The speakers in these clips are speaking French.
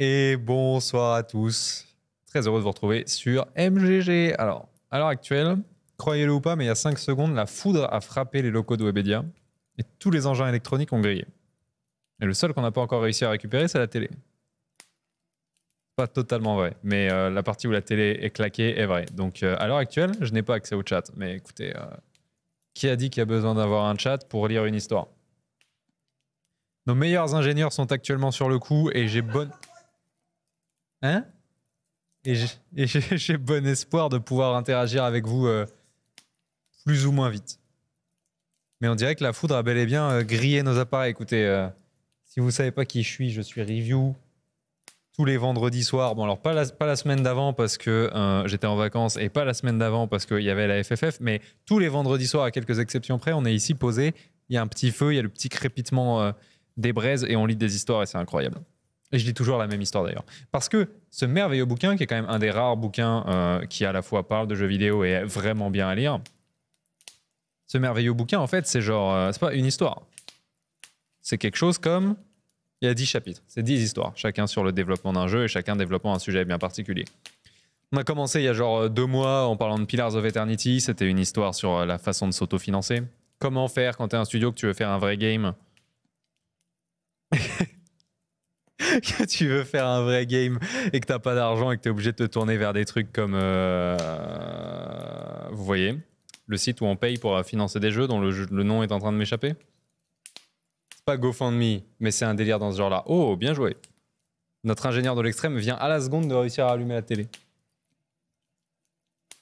et bonsoir à tous. Très heureux de vous retrouver sur MGG. Alors, à l'heure actuelle, croyez-le ou pas, mais il y a 5 secondes, la foudre a frappé les locaux de Webedia et tous les engins électroniques ont grillé. Et le seul qu'on n'a pas encore réussi à récupérer, c'est la télé. Pas totalement vrai, mais euh, la partie où la télé est claquée est vraie. Donc euh, à l'heure actuelle, je n'ai pas accès au chat. Mais écoutez, euh, qui a dit qu'il y a besoin d'avoir un chat pour lire une histoire Nos meilleurs ingénieurs sont actuellement sur le coup et j'ai bonne... Hein et j'ai bon espoir de pouvoir interagir avec vous euh, plus ou moins vite. Mais on dirait que la foudre a bel et bien euh, grillé nos appareils. Écoutez, euh, si vous savez pas qui je suis, je suis review tous les vendredis soirs. Bon, alors pas pas la semaine d'avant parce que j'étais en vacances et pas la semaine d'avant parce qu'il y avait la FFF, mais tous les vendredis soirs, à quelques exceptions près, on est ici posé. Il y a un petit feu, il y a le petit crépitement des braises et on lit des histoires et c'est incroyable. Et je dis toujours la même histoire d'ailleurs. Parce que ce merveilleux bouquin, qui est quand même un des rares bouquins euh, qui à la fois parle de jeux vidéo et est vraiment bien à lire, ce merveilleux bouquin, en fait, c'est genre, euh, c'est pas une histoire. C'est quelque chose comme, il y a 10 chapitres, c'est 10 histoires, chacun sur le développement d'un jeu et chacun développant un sujet bien particulier. On a commencé il y a genre euh, deux mois en parlant de Pillars of Eternity, c'était une histoire sur la façon de s'autofinancer. Comment faire quand t'es un studio que tu veux faire un vrai game que tu veux faire un vrai game et que t'as pas d'argent et que tu es obligé de te tourner vers des trucs comme. Euh, vous voyez Le site où on paye pour euh, financer des jeux dont le, nom est en train de m'échapper C'est pas GoFundMe, mais c'est un délire dans ce genre-là. Oh, bien joué Notre ingénieur de l'extrême vient à la seconde de réussir à allumer la télé.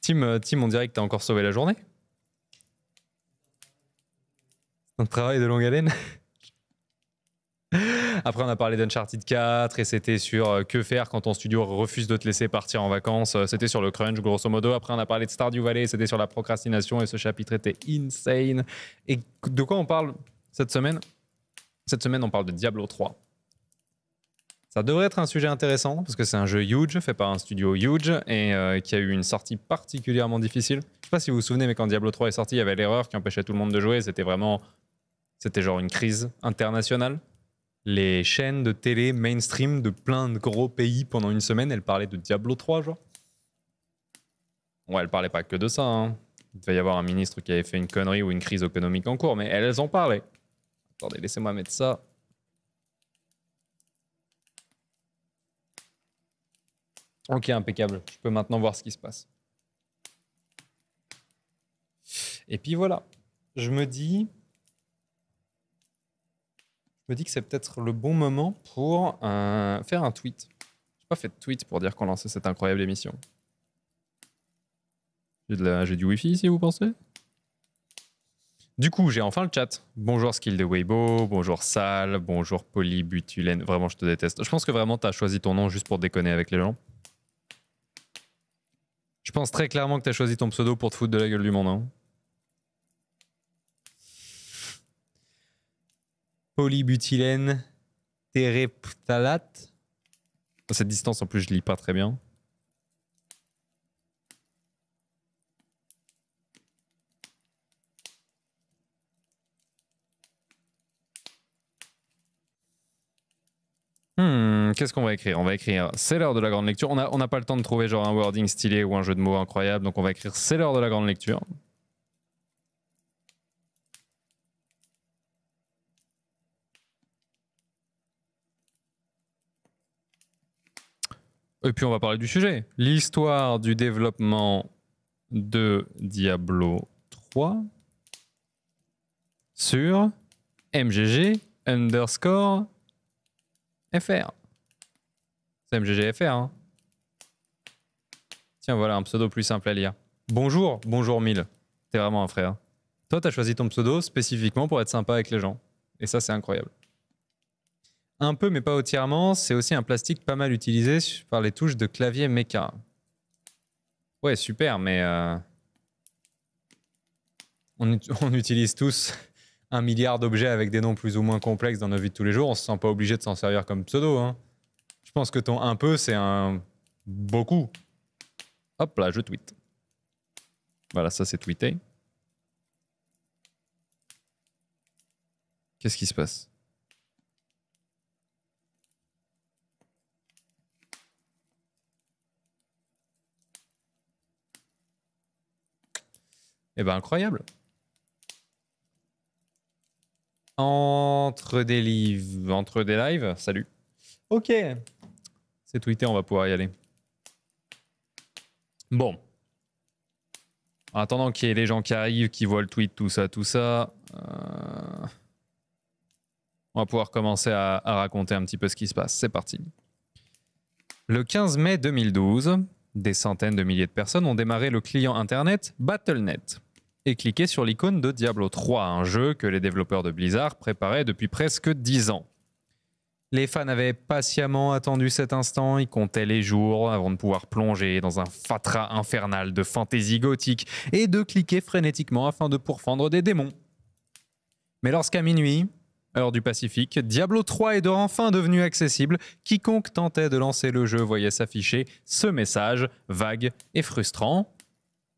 Tim, euh, Tim on dirait que t'as encore sauvé la journée un travail de longue haleine Après, on a parlé d'Uncharted 4 et c'était sur euh, que faire quand ton studio refuse de te laisser partir en vacances. Euh, c'était sur le crunch, grosso modo. Après, on a parlé de Stardew Valley, c'était sur la procrastination et ce chapitre était insane. Et de quoi on parle cette semaine Cette semaine, on parle de Diablo 3. Ça devrait être un sujet intéressant parce que c'est un jeu huge, fait par un studio huge et euh, qui a eu une sortie particulièrement difficile. Je sais pas si vous vous souvenez, mais quand Diablo 3 est sorti, il y avait l'erreur qui empêchait tout le monde de jouer. C'était vraiment. C'était genre une crise internationale les chaînes de télé mainstream de plein de gros pays pendant une semaine. elles parlaient de Diablo 3, genre. Ouais, elle parlaient pas que de ça. Hein. Il devait y avoir un ministre qui avait fait une connerie ou une crise économique en cours, mais elles, elles en parlaient. Attendez, laissez-moi mettre ça. Ok, impeccable. Je peux maintenant voir ce qui se passe. Et puis voilà. Je me dis, me dis que c'est peut-être le bon moment pour euh, faire un tweet. n'ai pas fait de tweet pour dire qu'on lançait cette incroyable émission. J'ai, de la, fi du wifi si vous pensez du coup, j'ai enfin le chat. Bonjour Skill de Weibo, bonjour Sal, bonjour Polybutylène. Vraiment, je te déteste. Je pense que vraiment, tu as choisi ton nom juste pour déconner avec les gens. Je pense très clairement que tu as choisi ton pseudo pour te foutre de la gueule du monde. Hein. polybutylène terephthalate. Cette distance, en plus, je lis pas très bien. Hmm, qu'est-ce qu'on va écrire On va écrire C'est l'heure de la grande lecture. On n'a pas le temps de trouver genre un wording stylé ou un jeu de mots incroyable, donc on va écrire C'est l'heure de la grande lecture. Et puis on va parler du sujet. L'histoire du développement de Diablo 3 sur MGG underscore FR. C'est MGGFR. Hein. Tiens, voilà, un pseudo plus simple à lire. Bonjour, bonjour mille. T'es vraiment un frère. Toi, t'as choisi ton pseudo spécifiquement pour être sympa avec les gens. Et ça, c'est incroyable un peu, mais pas entièrement. C'est aussi un plastique pas mal utilisé par les touches de clavier méca. Ouais, super, mais euh, on, utilise tous un milliard d'objets avec des noms plus ou moins complexes dans nos vies de tous les jours. On se sent pas obligé de s'en servir comme pseudo. Hein. Je pense que ton un peu, c'est un beaucoup. Hop là, je tweet. Voilà, ça c'est tweeté. Qu'est-ce qui se passe Eh ben incroyable. Entre des lives, entre des lives, salut. Ok, c'est tweeté, on va pouvoir y aller. Bon. En attendant qu'il y ait les gens qui arrivent, qui voient le tweet, tout ça, tout ça, euh, on va pouvoir commencer à raconter un petit peu ce qui se passe. C'est parti. Le 15 mai 2012, des centaines de milliers de personnes ont démarré le client Internet BattleNet et cliquer sur l'icône de Diablo 3, un jeu que les développeurs de Blizzard préparaient depuis presque 10 ans. Les fans avaient patiemment attendu cet instant, ils comptaient les jours avant de pouvoir plonger dans un fatras infernal de fantaisie gothique et de cliquer frénétiquement afin de pourfendre des démons. Mais lorsqu'à minuit, heure du Pacifique, Diablo 3 est enfin devenu accessible, quiconque tentait de lancer le jeu voyait s'afficher ce message vague et frustrant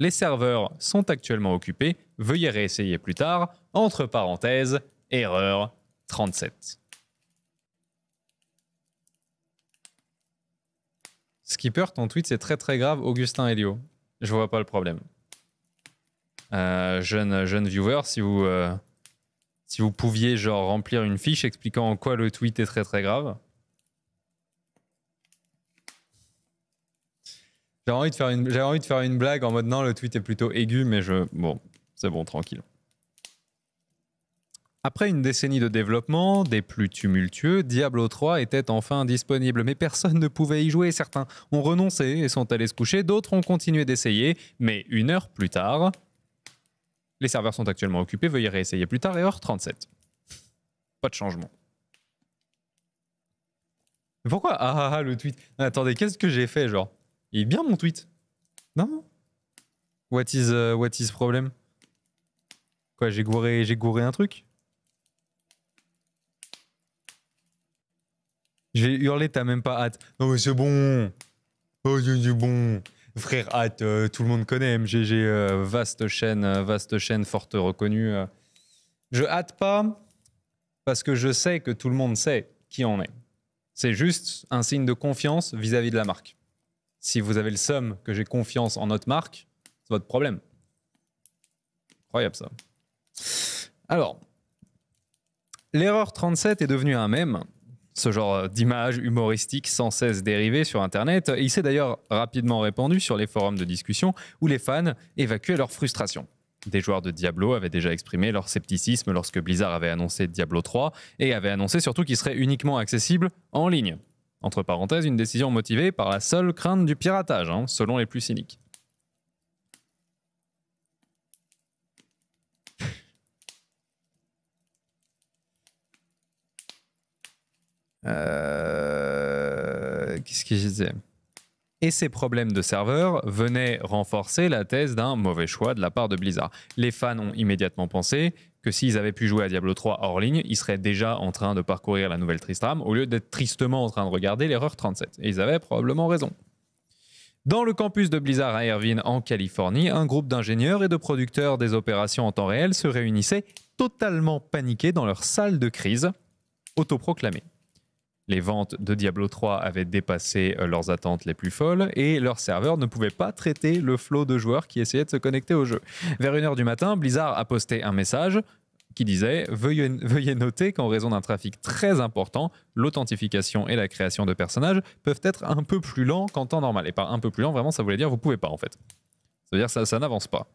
les serveurs sont actuellement occupés, veuillez réessayer plus tard. Entre parenthèses, erreur 37. Skipper, ton tweet c'est très très grave, Augustin Helio. Je vois pas le problème. Euh, jeune, jeune viewer, si vous, euh, si vous pouviez genre remplir une fiche expliquant en quoi le tweet est très très grave, J'avais envie, de faire une... J'avais envie de faire une blague en mode non, le tweet est plutôt aigu, mais je. Bon, c'est bon, tranquille. Après une décennie de développement, des plus tumultueux, Diablo 3 était enfin disponible, mais personne ne pouvait y jouer. Certains ont renoncé et sont allés se coucher, d'autres ont continué d'essayer, mais une heure plus tard, les serveurs sont actuellement occupés, veuillez réessayer plus tard, et heure 37. Pas de changement. Pourquoi Ah, ah, ah le tweet. Attendez, qu'est-ce que j'ai fait, genre il est bien mon tweet. Non What is, the euh, what is problem Quoi, j'ai gouré, gouré un truc J'ai hurlé, t'as même pas hâte. Non mais c'est bon Oh, c'est bon Frère hâte, euh, tout le monde connaît MGG, euh, vaste chaîne, vaste chaîne forte reconnue. Je hâte pas parce que je sais que tout le monde sait qui on est. C'est juste un signe de confiance vis à -vis de la marque. Si vous avez le somme que j'ai confiance en notre marque, c'est votre problème. Incroyable ça. Alors, l'erreur 37 est devenue un mème ce genre d'image humoristique sans cesse dérivée sur Internet. il s'est d'ailleurs rapidement répandu sur les forums de discussion où les fans évacuaient leur frustration. Des joueurs de Diablo avaient déjà exprimé leur scepticisme lorsque Blizzard avait annoncé Diablo 3 et avait annoncé surtout qu'il serait uniquement accessible en ligne. Entre parenthèses, une décision motivée par la seule crainte du piratage, hein, selon les plus cyniques. Euh, qu'est-ce que je disais et ces problèmes de serveur venaient renforcer la thèse d'un mauvais choix de la part de Blizzard. Les fans ont immédiatement pensé que s'ils avaient pu jouer à Diablo 3 hors ligne, ils seraient déjà en train de parcourir la nouvelle Tristram au lieu d'être tristement en train de regarder l'erreur 37. Et ils avaient probablement raison. Dans le campus de Blizzard à Irvine, en Californie, un groupe d'ingénieurs et de producteurs des opérations en temps réel se réunissait totalement paniqués dans leur salle de crise autoproclamée. Les ventes de Diablo 3 avaient dépassé euh, leurs attentes les plus folles et leurs serveurs ne pouvaient pas traiter le flot de joueurs qui essayaient de se connecter au jeu. Vers 1h du matin, Blizzard a posté un message qui disait veuillez, noter qu'en raison d'un trafic très important, l'authentification et la création de personnages peuvent être un peu plus lents qu'en temps normal. Et par un peu plus lent, vraiment, ça voulait dire vous pouvez pas en fait. Ça veut dire ça, ça n'avance pas.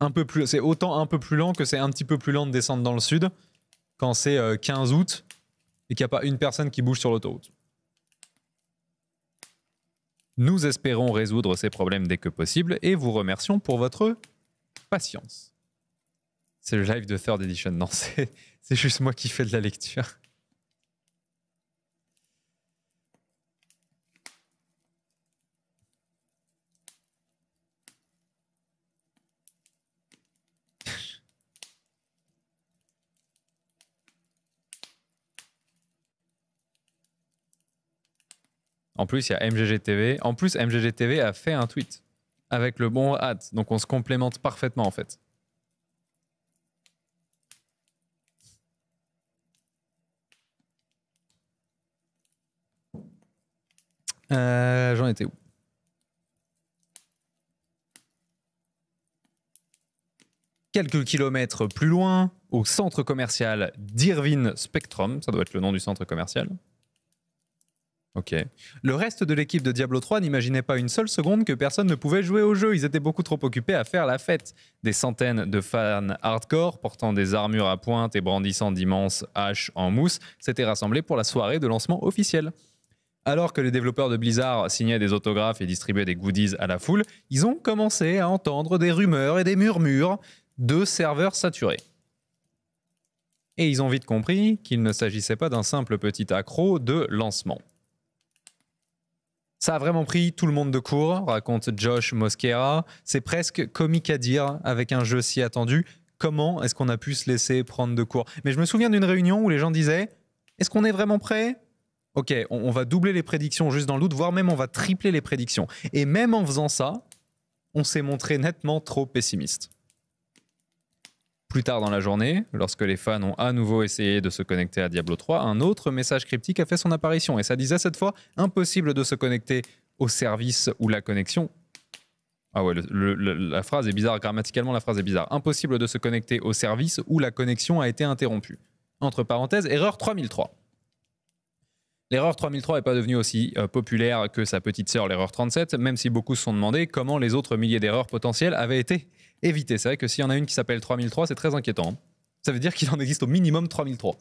Un peu plus, c'est autant un peu plus lent que c'est un petit peu plus lent de descendre dans le sud quand c'est 15 euh, août et qu'il n'y a pas une personne qui bouge sur l'autoroute. Nous espérons résoudre ces problèmes dès que possible et vous remercions pour votre patience. C'est le live de Third Edition, non, c'est juste moi qui fais de la lecture. En plus, il y a MGGTV. En plus, MGGTV a fait un tweet avec le bon ad. Donc on se complémente parfaitement en fait. Euh, j'en étais où Quelques kilomètres plus loin, au centre commercial d'Irvine Spectrum, ça doit être le nom du centre commercial, Ok. Le reste de l'équipe de Diablo 3 n'imaginait pas une seule seconde que personne ne pouvait jouer au jeu. Ils étaient beaucoup trop occupés à faire la fête. Des centaines de fans hardcore, portant des armures à pointe et brandissant d'immenses haches en mousse, s'étaient rassemblés pour la soirée de lancement officiel. Alors que les développeurs de Blizzard signaient des autographes et distribuaient des goodies à la foule, ils ont commencé à entendre des rumeurs et des murmures de serveurs saturés. Et ils ont vite compris qu'il ne s'agissait pas d'un simple petit accro de lancement. Ça a vraiment pris tout le monde de court, raconte Josh Mosquera. C'est presque comique à dire avec un jeu si attendu. Comment est-ce qu'on a pu se laisser prendre de court Mais je me souviens d'une réunion où les gens disaient Est-ce qu'on est vraiment prêt Ok, on, va doubler les prédictions juste dans le voire même on va tripler les prédictions. Et même en faisant ça, on s'est montré nettement trop pessimiste. Plus tard dans la journée, lorsque les fans ont à nouveau essayé de se connecter à Diablo 3, un autre message cryptique a fait son apparition et ça disait cette fois impossible de se connecter au service ou la connexion ah ouais, la phrase est bizarre, grammaticalement la phrase est bizarre. Impossible de se connecter au service où la connexion a été interrompue. Entre parenthèses, erreur 3003. L'erreur 3003 n'est pas devenue aussi euh, populaire que sa petite sœur, l'erreur 37, même si beaucoup se sont demandé comment les autres milliers d'erreurs potentielles avaient été éviter. C'est vrai que s'il y en a une qui s'appelle 3003, c'est très inquiétant. Hein. Ça veut dire qu'il en existe au minimum 3003.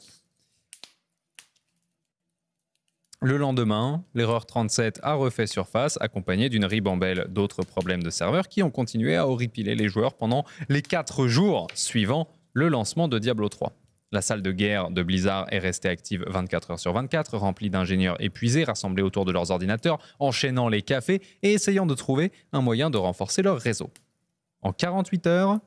Le lendemain, l'erreur 37 a refait surface, accompagnée d'une ribambelle d'autres problèmes de serveurs qui ont continué à horripiler les joueurs pendant les 4 jours suivant le lancement de Diablo 3. La salle de guerre de Blizzard est restée active 24 heures sur 24, remplie d'ingénieurs épuisés rassemblés autour de leurs ordinateurs, enchaînant les cafés et essayant de trouver un moyen de renforcer leur réseau. En 48 heures,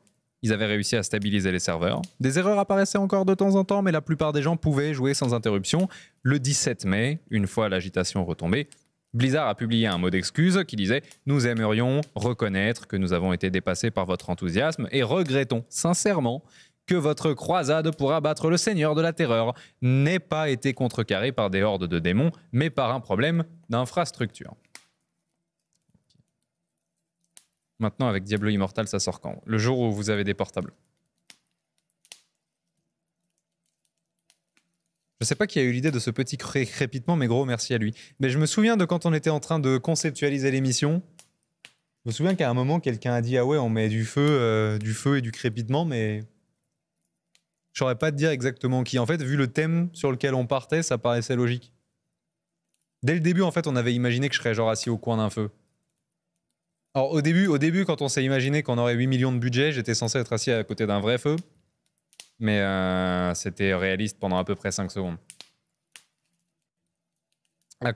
ils avaient réussi à stabiliser les serveurs. Des erreurs apparaissaient encore de temps en temps, mais la plupart des gens pouvaient jouer sans interruption. Le 17 mai, une fois l'agitation retombée, Blizzard a publié un mot d'excuse qui disait ⁇ Nous aimerions reconnaître que nous avons été dépassés par votre enthousiasme et regrettons sincèrement que votre croisade pour abattre le Seigneur de la Terreur n'ait pas été contrecarrée par des hordes de démons, mais par un problème d'infrastructure. ⁇ Maintenant, avec Diablo Immortal, ça sort quand Le jour où vous avez des portables. Je sais pas qui a eu l'idée de ce petit crépitement, mais gros, merci à lui. Mais je me souviens de quand on était en train de conceptualiser l'émission. Je me souviens qu'à un moment, quelqu'un a dit Ah ouais, on met du feu, euh, du feu et du crépitement, mais. j'aurais saurais pas te dire exactement qui. En fait, vu le thème sur lequel on partait, ça paraissait logique. Dès le début, en fait, on avait imaginé que je serais genre assis au coin d'un feu. Alors au début, au début quand on s'est imaginé qu'on aurait 8 millions de budget, j'étais censé être assis à côté d'un vrai feu. Mais euh, c'était réaliste pendant à peu près 5 secondes. Euh,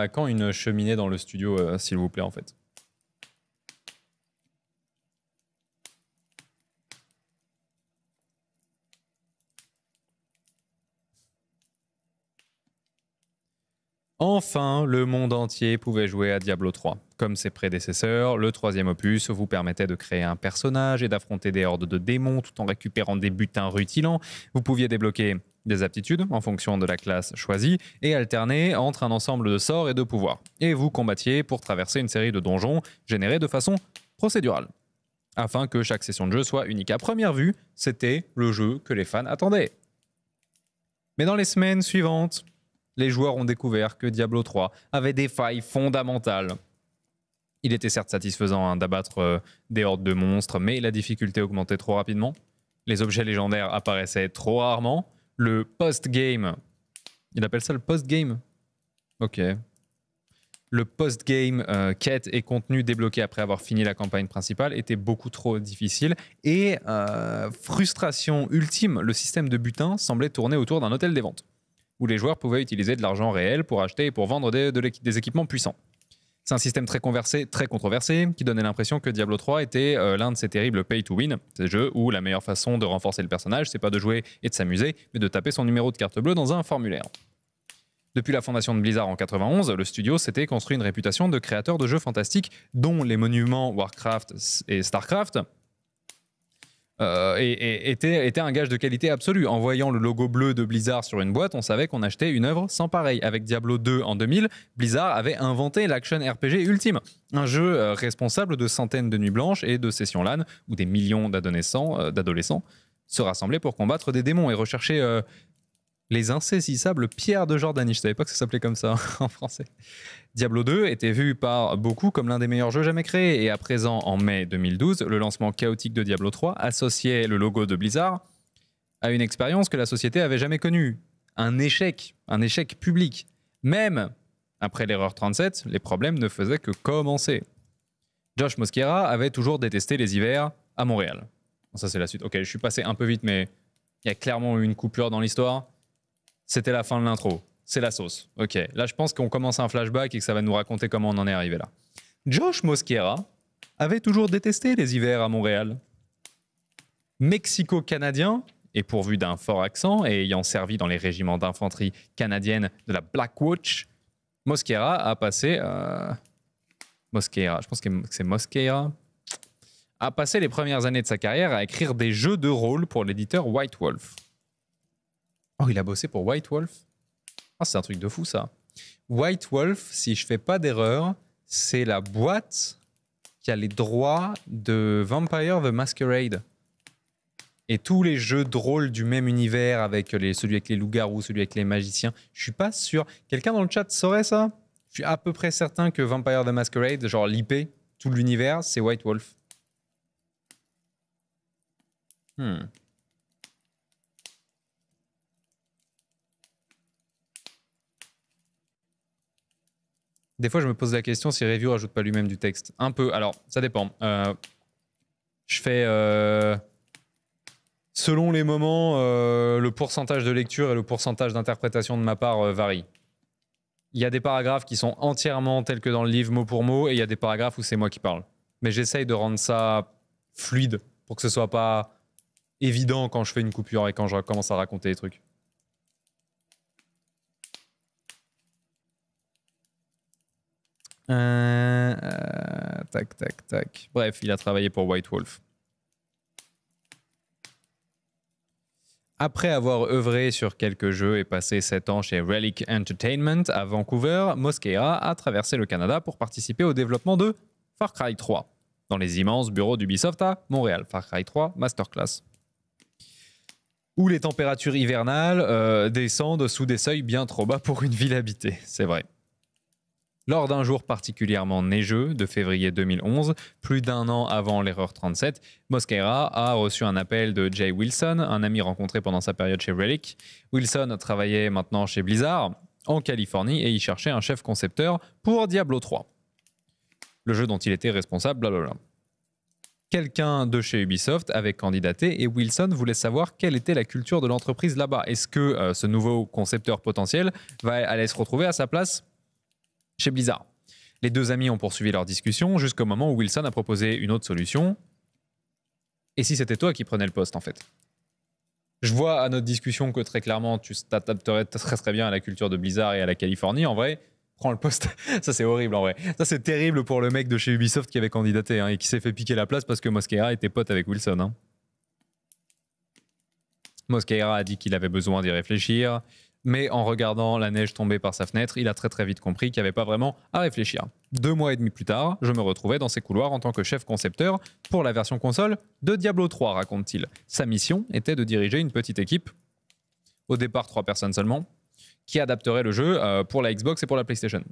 à quand, une cheminée dans le studio, euh, s'il vous plaît, en fait Enfin, le monde entier pouvait jouer à Diablo 3 comme ses prédécesseurs, le troisième opus vous permettait de créer un personnage et d'affronter des hordes de démons tout en récupérant des butins rutilants. Vous pouviez débloquer des aptitudes en fonction de la classe choisie et alterner entre un ensemble de sorts et de pouvoirs. Et vous combattiez pour traverser une série de donjons générés de façon procédurale. Afin que chaque session de jeu soit unique à première vue, c'était le jeu que les fans attendaient. Mais dans les semaines suivantes, les joueurs ont découvert que Diablo 3 avait des failles fondamentales il était certes satisfaisant hein, d'abattre euh, des hordes de monstres, mais la difficulté augmentait trop rapidement. Les objets légendaires apparaissaient trop rarement. Le post-game, il appelle ça le post-game Ok. Le post-game euh, quête et contenu débloqué après avoir fini la campagne principale était beaucoup trop difficile. Et euh, frustration ultime, le système de butin semblait tourner autour d'un hôtel des ventes, où les joueurs pouvaient utiliser de l'argent réel pour acheter et pour vendre des équipements puissants. C'est un système très, conversé, très controversé qui donnait l'impression que Diablo 3 était euh, l'un de ces terribles pay to win, ces jeux où la meilleure façon de renforcer le personnage, c'est pas de jouer et de s'amuser, mais de taper son numéro de carte bleue dans un formulaire. Depuis la fondation de Blizzard en 91, le studio s'était construit une réputation de créateur de jeux fantastiques dont les monuments Warcraft et Starcraft, euh, et, était, un gage de qualité absolue. En voyant le logo bleu de Blizzard sur une boîte, on savait qu'on achetait une œuvre sans pareil. Avec Diablo 2 en 2000, Blizzard avait inventé l'action RPG ultime, un jeu euh, responsable de centaines de nuits blanches et de sessions LAN où des millions d'adolescents, euh, se rassemblaient pour combattre des démons et rechercher les insaisissables pierres de Jordanie. Je savais pas que ça s'appelait comme ça en français. Diablo 2 était vu par beaucoup comme l'un des meilleurs jeux jamais créés et à présent, en mai 2012, le lancement chaotique de Diablo 3 associait le logo de Blizzard à une expérience que la société avait jamais connue. Un échec, un échec public. Même après l'erreur 37, les problèmes ne faisaient que commencer. Josh Mosquera avait toujours détesté les hivers à Montréal. ça, c'est la suite. Ok, je suis passé un peu vite, mais il y a clairement eu une coupure dans l'histoire. C'était la fin de l'intro. C'est la sauce. Ok. Là, je pense qu'on commence un flashback et que ça va nous raconter comment on en est arrivé là. Josh Mosquera avait toujours détesté les hivers à Montréal. Mexico-canadien et pourvu d'un fort accent et ayant servi dans les régiments d'infanterie canadienne de la Black Watch, Mosquera a passé. Euh, Mosquera, je pense que c'est Mosquera. A passé les premières années de sa carrière à écrire des jeux de rôle pour l'éditeur White Wolf. Oh, il a bossé pour White Wolf ah, c'est un truc de fou ça. White Wolf, si je fais pas d'erreur, c'est la boîte qui a les droits de Vampire the Masquerade. Et tous les jeux drôles du même univers, avec les, celui avec les loups-garous, celui avec les magiciens, je suis pas sûr. Quelqu'un dans le chat saurait ça Je suis à peu près certain que Vampire the Masquerade, genre l'IP, tout l'univers, c'est White Wolf. Hmm. Des fois, je me pose la question si Review rajoute pas lui-même du texte. Un peu. Alors, ça dépend. Euh, je fais. Euh, selon les moments, euh, le pourcentage de lecture et le pourcentage d'interprétation de ma part varient. Il y a des paragraphes qui sont entièrement tels que dans le livre, mot pour mot, et il y a des paragraphes où c'est moi qui parle. Mais j'essaye de rendre ça fluide pour que ce soit pas évident quand je fais une coupure et quand je commence à raconter des trucs. Euh, euh, tac, tac, tac. Bref, il a travaillé pour White Wolf. Après avoir œuvré sur quelques jeux et passé 7 ans chez Relic Entertainment à Vancouver, Mosquera a traversé le Canada pour participer au développement de Far Cry 3 dans les immenses bureaux d'Ubisoft à Montréal. Far Cry 3 Masterclass où les températures hivernales euh, descendent sous des seuils bien trop bas pour une ville habitée, c'est vrai. Lors d'un jour particulièrement neigeux de février 2011, plus d'un an avant l'erreur 37, Mosquera a reçu un appel de Jay Wilson, un ami rencontré pendant sa période chez Relic. Wilson travaillait maintenant chez Blizzard en Californie et y cherchait un chef concepteur pour Diablo 3, le jeu dont il était responsable, blablabla. Quelqu'un de chez Ubisoft avait candidaté et Wilson voulait savoir quelle était la culture de l'entreprise là-bas. Est-ce que euh, ce nouveau concepteur potentiel va aller se retrouver à sa place chez Blizzard. Les deux amis ont poursuivi leur discussion jusqu'au moment où Wilson a proposé une autre solution. Et si c'était toi qui prenais le poste, en fait Je vois à notre discussion que très clairement, tu t'adapterais très très bien à la culture de Blizzard et à la Californie. En vrai, prends le poste. Ça, c'est horrible, en vrai. Ça, c'est terrible pour le mec de chez Ubisoft qui avait candidaté hein, et qui s'est fait piquer la place parce que Mosquera était pote avec Wilson. Hein. Mosquera a dit qu'il avait besoin d'y réfléchir mais en regardant la neige tomber par sa fenêtre, il a très très vite compris qu'il n'y avait pas vraiment à réfléchir. Deux mois et demi plus tard, je me retrouvais dans ses couloirs en tant que chef concepteur pour la version console de Diablo 3, raconte-t-il. Sa mission était de diriger une petite équipe, au départ trois personnes seulement, qui adapterait le jeu euh, pour la Xbox et pour la PlayStation.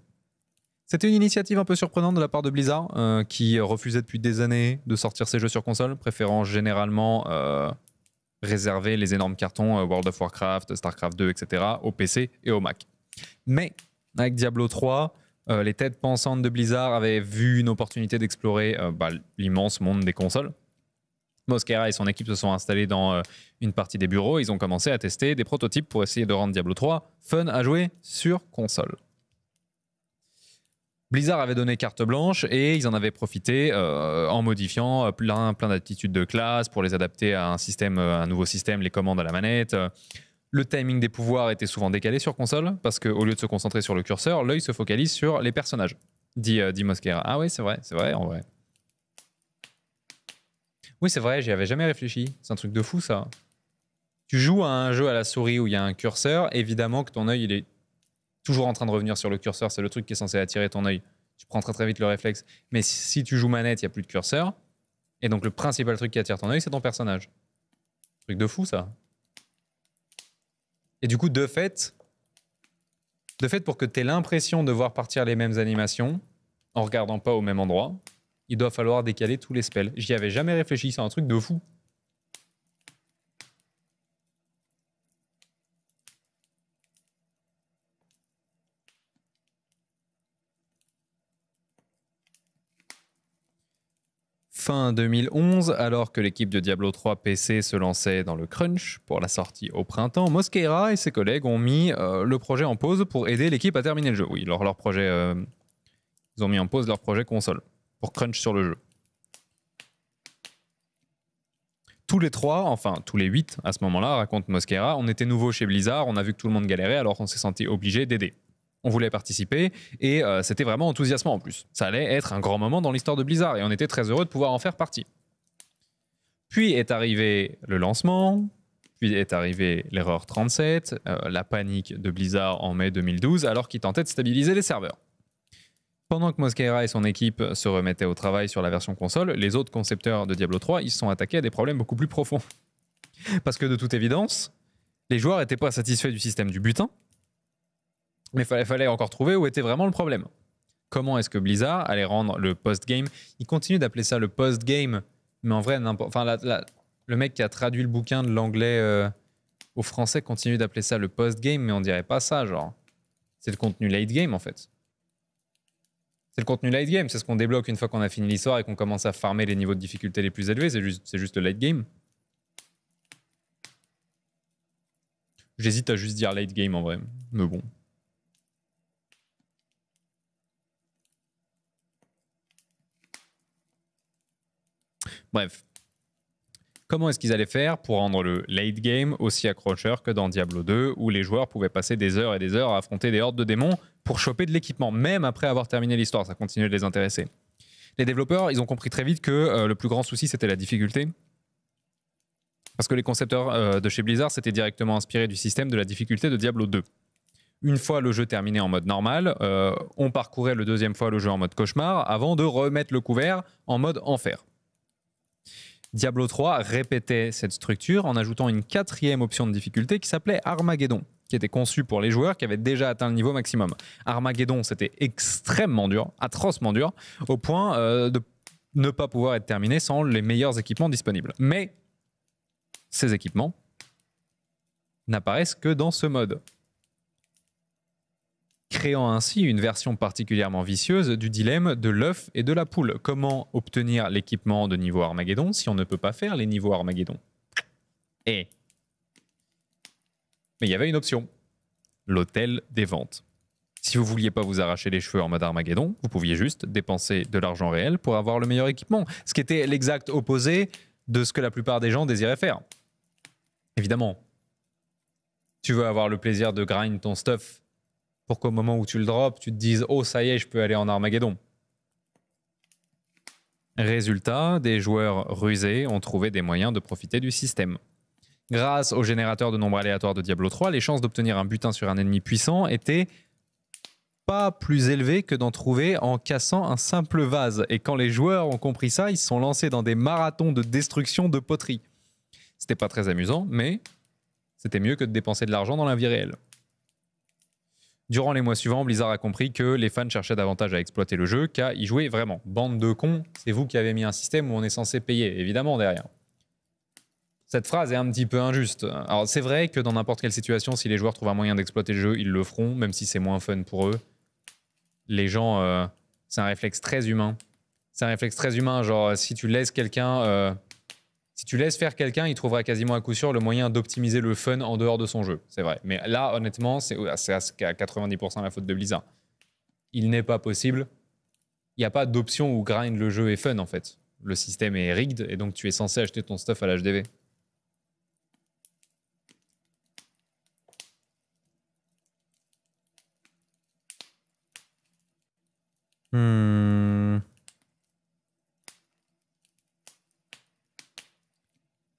C'était une initiative un peu surprenante de la part de Blizzard, euh, qui refusait depuis des années de sortir ses jeux sur console, préférant généralement euh, réserver les énormes cartons euh, World of Warcraft, Starcraft 2, etc. au PC et au Mac. Mais avec Diablo 3, euh, les têtes pensantes de Blizzard avaient vu une opportunité d'explorer euh, bah, l'immense monde des consoles. Mosquera et son équipe se sont installés dans une partie des bureaux. Ils ont commencé à tester des prototypes pour essayer de rendre Diablo 3 fun à jouer sur console. Blizzard avait donné carte blanche et ils en avaient profité euh, en modifiant euh, plein, plein d'attitudes de classe pour les adapter à un, système, euh, un nouveau système, les commandes à la manette. Le timing des pouvoirs était souvent décalé sur console parce qu'au lieu de se concentrer sur le curseur, l'œil se focalise sur les personnages, dit, Mosquera. Ah oui, c'est vrai, c'est vrai en vrai. Oui, c'est vrai, j'y avais jamais réfléchi. C'est un truc de fou ça. Tu joues à un jeu à la souris où il y a un curseur, évidemment que ton œil il est toujours en train de revenir sur le curseur, c'est le truc qui est censé attirer ton œil. Tu prends très très vite le réflexe. Mais si tu joues manette, il y a plus de curseur. Et donc le principal truc qui attire ton œil, c'est ton personnage. Truc de fou ça. Et du coup, de fait, de fait pour que tu aies l'impression de voir partir les mêmes animations, en regardant pas au même endroit, il doit falloir décaler tous les spells. J'y avais jamais réfléchi, c'est un truc de fou. fin 2011, alors que l'équipe de Diablo 3 PC se lançait dans le crunch pour la sortie au printemps, Mosquera et ses collègues ont mis euh, le projet en pause pour aider l'équipe à terminer le jeu. Oui, leur, projet, euh, ils ont mis en pause leur projet console pour crunch sur le jeu. Tous les trois, enfin tous les huit à ce moment-là, raconte Mosquera, on était nouveau chez Blizzard, on a vu que tout le monde galérait, alors on s'est senti obligé d'aider on voulait participer et euh, c'était vraiment enthousiasmant en plus. Ça allait être un grand moment dans l'histoire de Blizzard et on était très heureux de pouvoir en faire partie. Puis est arrivé le lancement, puis est arrivé l'erreur 37, euh, la panique de Blizzard en mai 2012 alors qu'ils tentaient de stabiliser les serveurs. Pendant que Mosquera et son équipe se remettaient au travail sur la version console, les autres concepteurs de Diablo 3 ils se sont attaqués à des problèmes beaucoup plus profonds. Parce que de toute évidence, les joueurs n'étaient pas satisfaits du système du butin, mais fallait, encore trouver où était vraiment le problème. Comment est-ce que Blizzard allait rendre le post-game Il continue d'appeler ça le post-game, mais en vrai, enfin, le mec qui a traduit le bouquin de l'anglais euh, au français continue d'appeler ça le post-game, mais on dirait pas ça, genre. C'est le contenu late-game, en fait. C'est le contenu late game, c'est ce qu'on débloque une fois qu'on a fini l'histoire et qu'on commence à farmer les niveaux de difficulté les plus élevés, c'est juste, juste le late game. J'hésite à juste dire late game en vrai, mais bon. Bref. Comment est-ce qu'ils allaient faire pour rendre le late game aussi accrocheur que dans Diablo 2, où les joueurs pouvaient passer des heures et des heures à affronter des hordes de démons pour choper de l'équipement, même après avoir terminé l'histoire, ça continuait de les intéresser. Les développeurs, ils ont compris très vite que euh, le plus grand souci, c'était la difficulté. Parce que les concepteurs euh, de chez Blizzard s'étaient directement inspirés du système de la difficulté de Diablo 2 une fois le jeu terminé en mode normal, euh, on parcourait le deuxième fois le jeu en mode cauchemar avant de remettre le couvert en mode enfer. Diablo 3 répétait cette structure en ajoutant une quatrième option de difficulté qui s'appelait Armageddon, qui était conçue pour les joueurs qui avaient déjà atteint le niveau maximum. Armageddon, c'était extrêmement dur, atrocement dur, au point euh, de ne pas pouvoir être terminé sans les meilleurs équipements disponibles. Mais ces équipements n'apparaissent que dans ce mode créant ainsi une version particulièrement vicieuse du dilemme de l'œuf et de la poule. Comment obtenir l'équipement de niveau Armageddon si on ne peut pas faire les niveaux Armageddon Eh Mais il y avait une option, l'hôtel des ventes. Si vous vouliez pas vous arracher les cheveux en mode Armageddon, vous pouviez juste dépenser de l'argent réel pour avoir le meilleur équipement, ce qui était l'exact opposé de ce que la plupart des gens désiraient faire. Évidemment, tu veux avoir le plaisir de grind ton stuff pour qu'au moment où tu le drops, tu te dises Oh, ça y est, je peux aller en Armageddon. Résultat, des joueurs rusés ont trouvé des moyens de profiter du système. Grâce au générateur de nombres aléatoires de Diablo 3, les chances d'obtenir un butin sur un ennemi puissant étaient pas plus élevées que d'en trouver en cassant un simple vase. Et quand les joueurs ont compris ça, ils se sont lancés dans des marathons de destruction de poteries. C'était pas très amusant, mais c'était mieux que de dépenser de l'argent dans la vie réelle. Durant les mois suivants, Blizzard a compris que les fans cherchaient davantage à exploiter le jeu qu'à y jouer vraiment. Bande de cons, c'est vous qui avez mis un système où on est censé payer, évidemment, derrière. Cette phrase est un petit peu injuste. Alors c'est vrai que dans n'importe quelle situation, si les joueurs trouvent un moyen d'exploiter le jeu, ils le feront, même si c'est moins fun pour eux. Les gens, euh, c'est un réflexe très humain. C'est un réflexe très humain, genre si tu laisses quelqu'un... Euh, si tu laisses faire quelqu'un, il trouvera quasiment à coup sûr le moyen d'optimiser le fun en dehors de son jeu. C'est vrai. Mais là, honnêtement, c'est à 90% la faute de Blizzard. Il n'est pas possible. Il n'y a pas d'option où grind le jeu est fun, en fait. Le système est rigged et donc tu es censé acheter ton stuff à l'HDV. Hmm.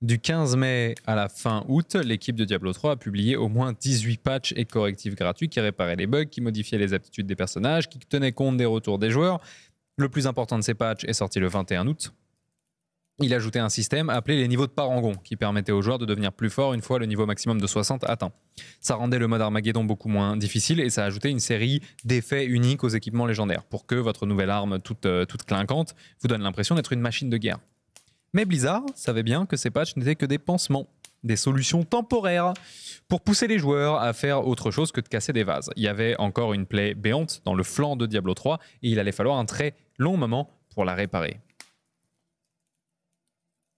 Du 15 mai à la fin août, l'équipe de Diablo 3 a publié au moins 18 patchs et correctifs gratuits qui réparaient les bugs, qui modifiaient les aptitudes des personnages, qui tenaient compte des retours des joueurs. Le plus important de ces patchs est sorti le 21 août. Il ajoutait un système appelé les niveaux de parangon, qui permettait aux joueurs de devenir plus forts une fois le niveau maximum de 60 atteint. Ça rendait le mode Armageddon beaucoup moins difficile et ça ajoutait une série d'effets uniques aux équipements légendaires pour que votre nouvelle arme toute, euh, toute clinquante vous donne l'impression d'être une machine de guerre. Mais Blizzard savait bien que ces patchs n'étaient que des pansements, des solutions temporaires pour pousser les joueurs à faire autre chose que de casser des vases. Il y avait encore une plaie béante dans le flanc de Diablo 3 et il allait falloir un très long moment pour la réparer.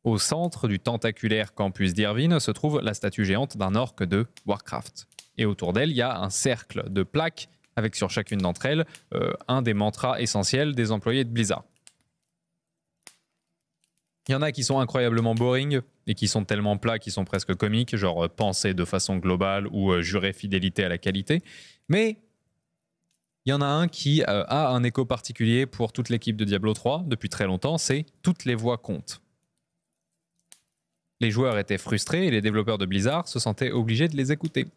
Au centre du tentaculaire campus d'Irvine se trouve la statue géante d'un orc de Warcraft. Et autour d'elle, il y a un cercle de plaques avec sur chacune d'entre elles euh, un des mantras essentiels des employés de Blizzard. Il y en a qui sont incroyablement boring et qui sont tellement plats qu'ils sont presque comiques, genre euh, penser de façon globale ou euh, jurer fidélité à la qualité. Mais il y en a un qui euh, a un écho particulier pour toute l'équipe de Diablo 3 depuis très longtemps, c'est toutes les voix comptent. Les joueurs étaient frustrés et les développeurs de Blizzard se sentaient obligés de les écouter.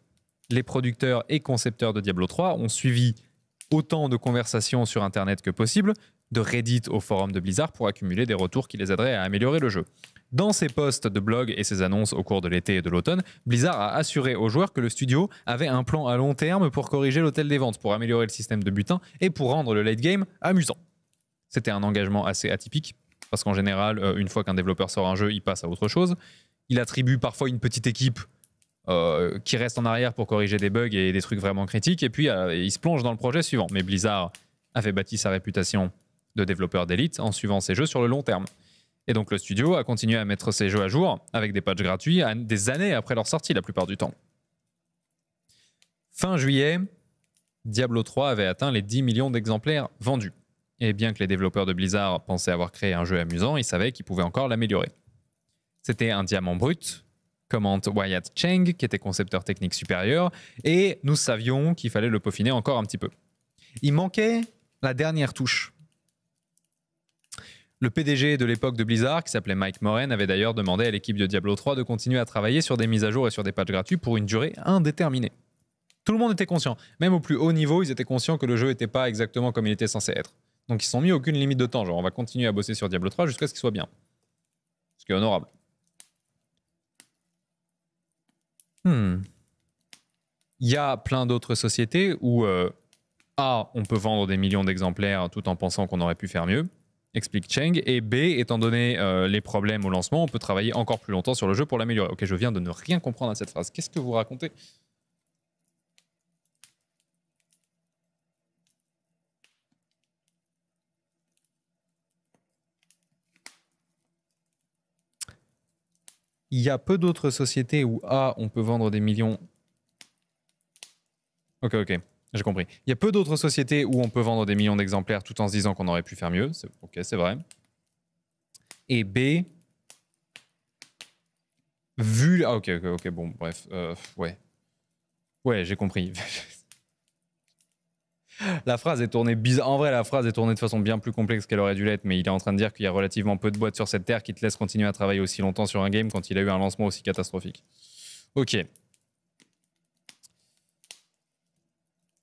Les producteurs et concepteurs de Diablo 3 ont suivi autant de conversations sur Internet que possible de Reddit au forum de Blizzard pour accumuler des retours qui les aideraient à améliorer le jeu. Dans ses posts de blog et ses annonces au cours de l'été et de l'automne, Blizzard a assuré aux joueurs que le studio avait un plan à long terme pour corriger l'hôtel des ventes, pour améliorer le système de butin et pour rendre le late game amusant. C'était un engagement assez atypique, parce qu'en général, euh, une fois qu'un développeur sort un jeu, il passe à autre chose. Il attribue parfois une petite équipe euh, qui reste en arrière pour corriger des bugs et des trucs vraiment critiques, et puis euh, il se plonge dans le projet suivant. Mais Blizzard avait bâti sa réputation de développeurs d'élite en suivant ces jeux sur le long terme. Et donc le studio a continué à mettre ces jeux à jour avec des patchs gratuits des années après leur sortie la plupart du temps. Fin juillet, Diablo 3 avait atteint les 10 millions d'exemplaires vendus. Et bien que les développeurs de Blizzard pensaient avoir créé un jeu amusant, ils savaient qu'ils pouvaient encore l'améliorer. C'était un diamant brut, commente Wyatt Cheng, qui était concepteur technique supérieur, et nous savions qu'il fallait le peaufiner encore un petit peu. Il manquait la dernière touche. Le PDG de l'époque de Blizzard, qui s'appelait Mike Moran, avait d'ailleurs demandé à l'équipe de Diablo 3 de continuer à travailler sur des mises à jour et sur des patchs gratuits pour une durée indéterminée. Tout le monde était conscient, même au plus haut niveau, ils étaient conscients que le jeu n'était pas exactement comme il était censé être. Donc ils se sont mis aucune limite de temps, genre on va continuer à bosser sur Diablo 3 jusqu'à ce qu'il soit bien. Ce qui est honorable. Hmm. Il y a plein d'autres sociétés où euh, A, on peut vendre des millions d'exemplaires tout en pensant qu'on aurait pu faire mieux explique Cheng. Et B, étant donné euh, les problèmes au lancement, on peut travailler encore plus longtemps sur le jeu pour l'améliorer. Ok, je viens de ne rien comprendre à cette phrase. Qu'est-ce que vous racontez Il y a peu d'autres sociétés où A, on peut vendre des millions. Ok, ok. J'ai compris. Il y a peu d'autres sociétés où on peut vendre des millions d'exemplaires tout en se disant qu'on aurait pu faire mieux. Ok, c'est vrai. Et B, vu... Ah ok, ok, ok, bon, bref. Euh, ouais. Ouais, j'ai compris. la phrase est tournée bizarre. En vrai, la phrase est tournée de façon bien plus complexe qu'elle aurait dû l'être, mais il est en train de dire qu'il y a relativement peu de boîtes sur cette terre qui te laissent continuer à travailler aussi longtemps sur un game quand il a eu un lancement aussi catastrophique. Ok.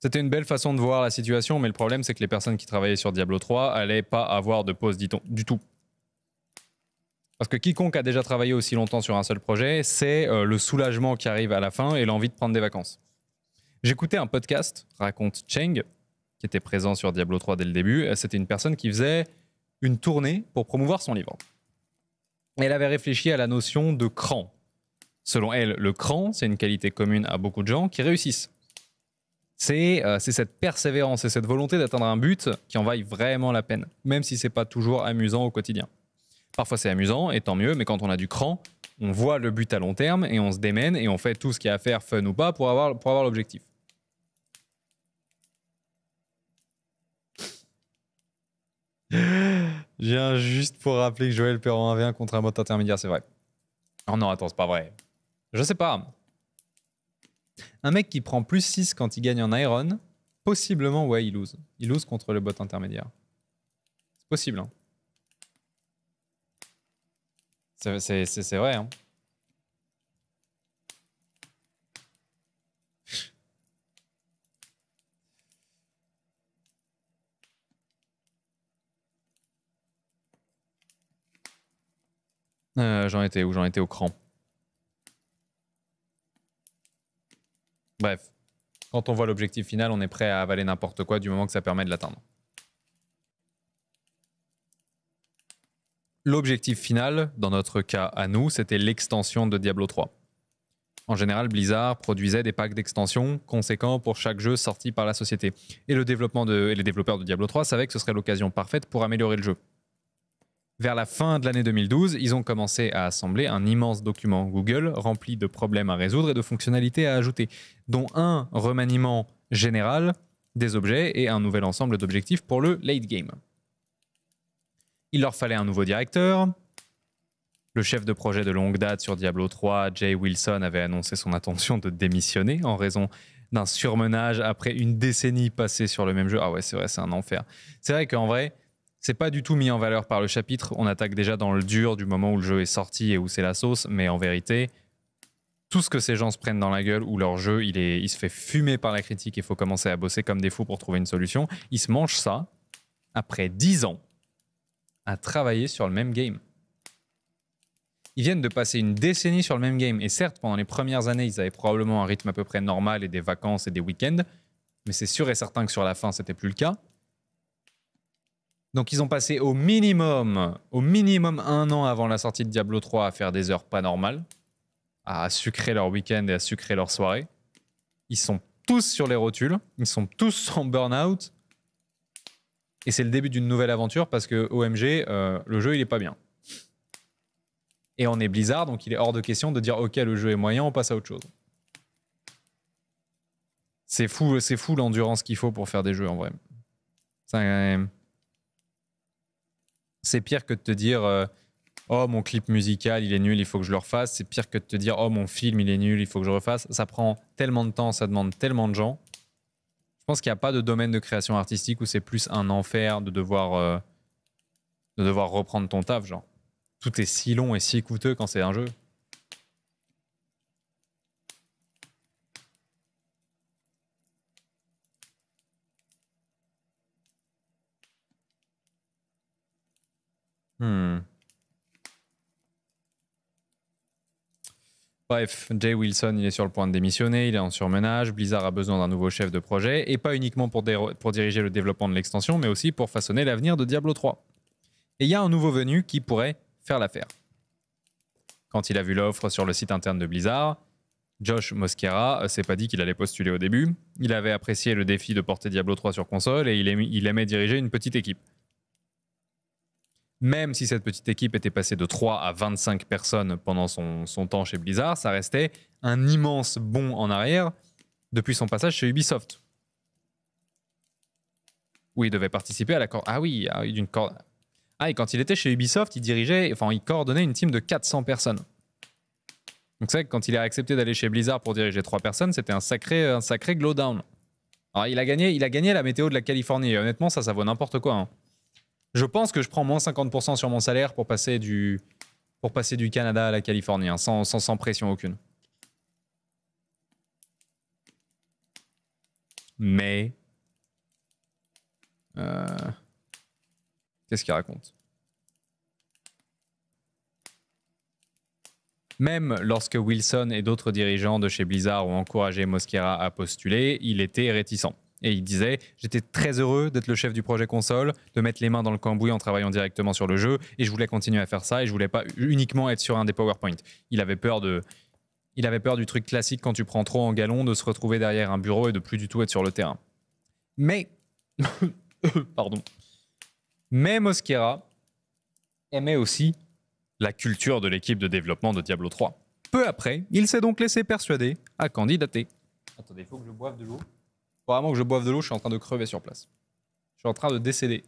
C'était une belle façon de voir la situation, mais le problème, c'est que les personnes qui travaillaient sur Diablo 3 allaient pas avoir de pause, dit-on, du tout. Parce que quiconque a déjà travaillé aussi longtemps sur un seul projet, c'est euh, le soulagement qui arrive à la fin et l'envie de prendre des vacances. J'écoutais un podcast, raconte Cheng, qui était présent sur Diablo 3 dès le début. Euh, c'était une personne qui faisait une tournée pour promouvoir son livre. Elle avait réfléchi à la notion de cran. Selon elle, le cran, c'est une qualité commune à beaucoup de gens qui réussissent. Euh, c'est cette persévérance et cette volonté d'atteindre un but qui en vaille vraiment la peine, même si c'est pas toujours amusant au quotidien. Parfois c'est amusant et tant mieux, mais quand on a du cran, on voit le but à long terme et on se démène et on fait tout ce qu'il y a à faire, fun ou pas, pour avoir, pour avoir l'objectif. Je viens juste pour rappeler que Joël Perron en contre un mode intermédiaire, c'est vrai. Oh non, attends, c'est pas vrai. Je sais pas. Un mec qui prend plus 6 quand il gagne en Iron, possiblement, ouais, il lose. Il lose contre le bot intermédiaire. C'est possible, hein. C'est vrai, hein. Euh, j'en étais où J'en étais au cran. Bref, quand on voit l'objectif final, on est prêt à avaler n'importe quoi du moment que ça permet de l'atteindre. L'objectif final, dans notre cas à nous, c'était l'extension de Diablo 3. En général, Blizzard produisait des packs d'extensions conséquents pour chaque jeu sorti par la société. Et, le développement de, les développeurs de Diablo 3 savaient que ce serait l'occasion parfaite pour améliorer le jeu vers la fin de l'année 2012, ils ont commencé à assembler un immense document Google rempli de problèmes à résoudre et de fonctionnalités à ajouter, dont un remaniement général des objets et un nouvel ensemble d'objectifs pour le late game. Il leur fallait un nouveau directeur. Le chef de projet de longue date sur Diablo 3, Jay Wilson, avait annoncé son intention de démissionner en raison d'un surmenage après une décennie passée sur le même jeu. Ah ouais, c'est vrai, c'est un enfer. C'est vrai qu'en vrai, c'est pas du tout mis en valeur par le chapitre. On attaque déjà dans le dur du moment où le jeu est sorti et où c'est la sauce. Mais en vérité, tout ce que ces gens se prennent dans la gueule ou leur jeu, il, est, il se fait fumer par la critique. Il faut commencer à bosser comme des fous pour trouver une solution. Ils se mangent ça après 10 ans à travailler sur le même game. Ils viennent de passer une décennie sur le même game. Et certes, pendant les premières années, ils avaient probablement un rythme à peu près normal et des vacances et des week-ends. Mais c'est sûr et certain que sur la fin, c'était plus le cas. Donc ils ont passé au minimum, au minimum un an avant la sortie de Diablo 3 à faire des heures pas normales, à sucrer leur week-end et à sucrer leur soirée. Ils sont tous sur les rotules, ils sont tous en burn-out. Et c'est le début d'une nouvelle aventure parce que OMG, euh, le jeu il est pas bien. Et on est Blizzard, donc il est hors de question de dire ok le jeu est moyen, on passe à autre chose. C'est fou, c'est fou l'endurance qu'il faut pour faire des jeux en vrai. C'est euh, un... C'est pire que de te dire euh, Oh, mon clip musical, il est nul, il faut que je le refasse. C'est pire que de te dire Oh, mon film, il est nul, il faut que je le refasse. Ça prend tellement de temps, ça demande tellement de gens. Je pense qu'il n'y a pas de domaine de création artistique où c'est plus un enfer de devoir, euh, de devoir reprendre ton taf. Genre, tout est si long et si coûteux quand c'est un jeu. Hmm. Bref, Jay Wilson, il est sur le point de démissionner, il est en surmenage, Blizzard a besoin d'un nouveau chef de projet, et pas uniquement pour, diriger le développement de l'extension, mais aussi pour façonner l'avenir de Diablo 3. Et il y a un nouveau venu qui pourrait faire l'affaire. Quand il a vu l'offre sur le site interne de Blizzard, Josh Mosquera euh, s'est pas dit qu'il allait postuler au début, il avait apprécié le défi de porter Diablo 3 sur console et il il aimait diriger une petite équipe même si cette petite équipe était passée de 3 à 25 personnes pendant son, temps chez Blizzard, ça restait un immense bond en arrière depuis son passage chez Ubisoft. Où il devait participer à la corde. Ah, ah oui, d'une corde. Ah, et quand il était chez Ubisoft, il dirigeait, enfin, il coordonnait une team de 400 personnes. Donc c'est vrai que quand il a accepté d'aller chez Blizzard pour diriger trois personnes, c'était un sacré, un sacré Alors il a gagné, il a gagné la météo de la Californie. Et honnêtement, ça, ça vaut n'importe quoi. Hein. Je pense que je prends moins 50% sur mon salaire pour passer du, pour passer du Canada à la Californie, hein, sans, pression aucune. Mais... Euh, qu'est-ce qu'il raconte Même lorsque Wilson et d'autres dirigeants de chez Blizzard ont encouragé Mosquera à postuler, il était réticent. Et il disait J'étais très heureux d'être le chef du projet console, de mettre les mains dans le cambouis en travaillant directement sur le jeu, et je voulais continuer à faire ça, et je voulais pas uniquement être sur un des PowerPoint. Il avait peur de. Il avait peur du truc classique quand tu prends trop en galon de se retrouver derrière un bureau et de plus du tout être sur le terrain. Mais. Pardon. Mais Mosquera aimait aussi la culture de l'équipe de développement de Diablo 3. Peu après, il s'est donc laissé persuader à candidater. Attendez, il faut que je boive de l'eau. Faut vraiment que je boive de l'eau, je suis en train de crever sur place. Je suis en train de décéder.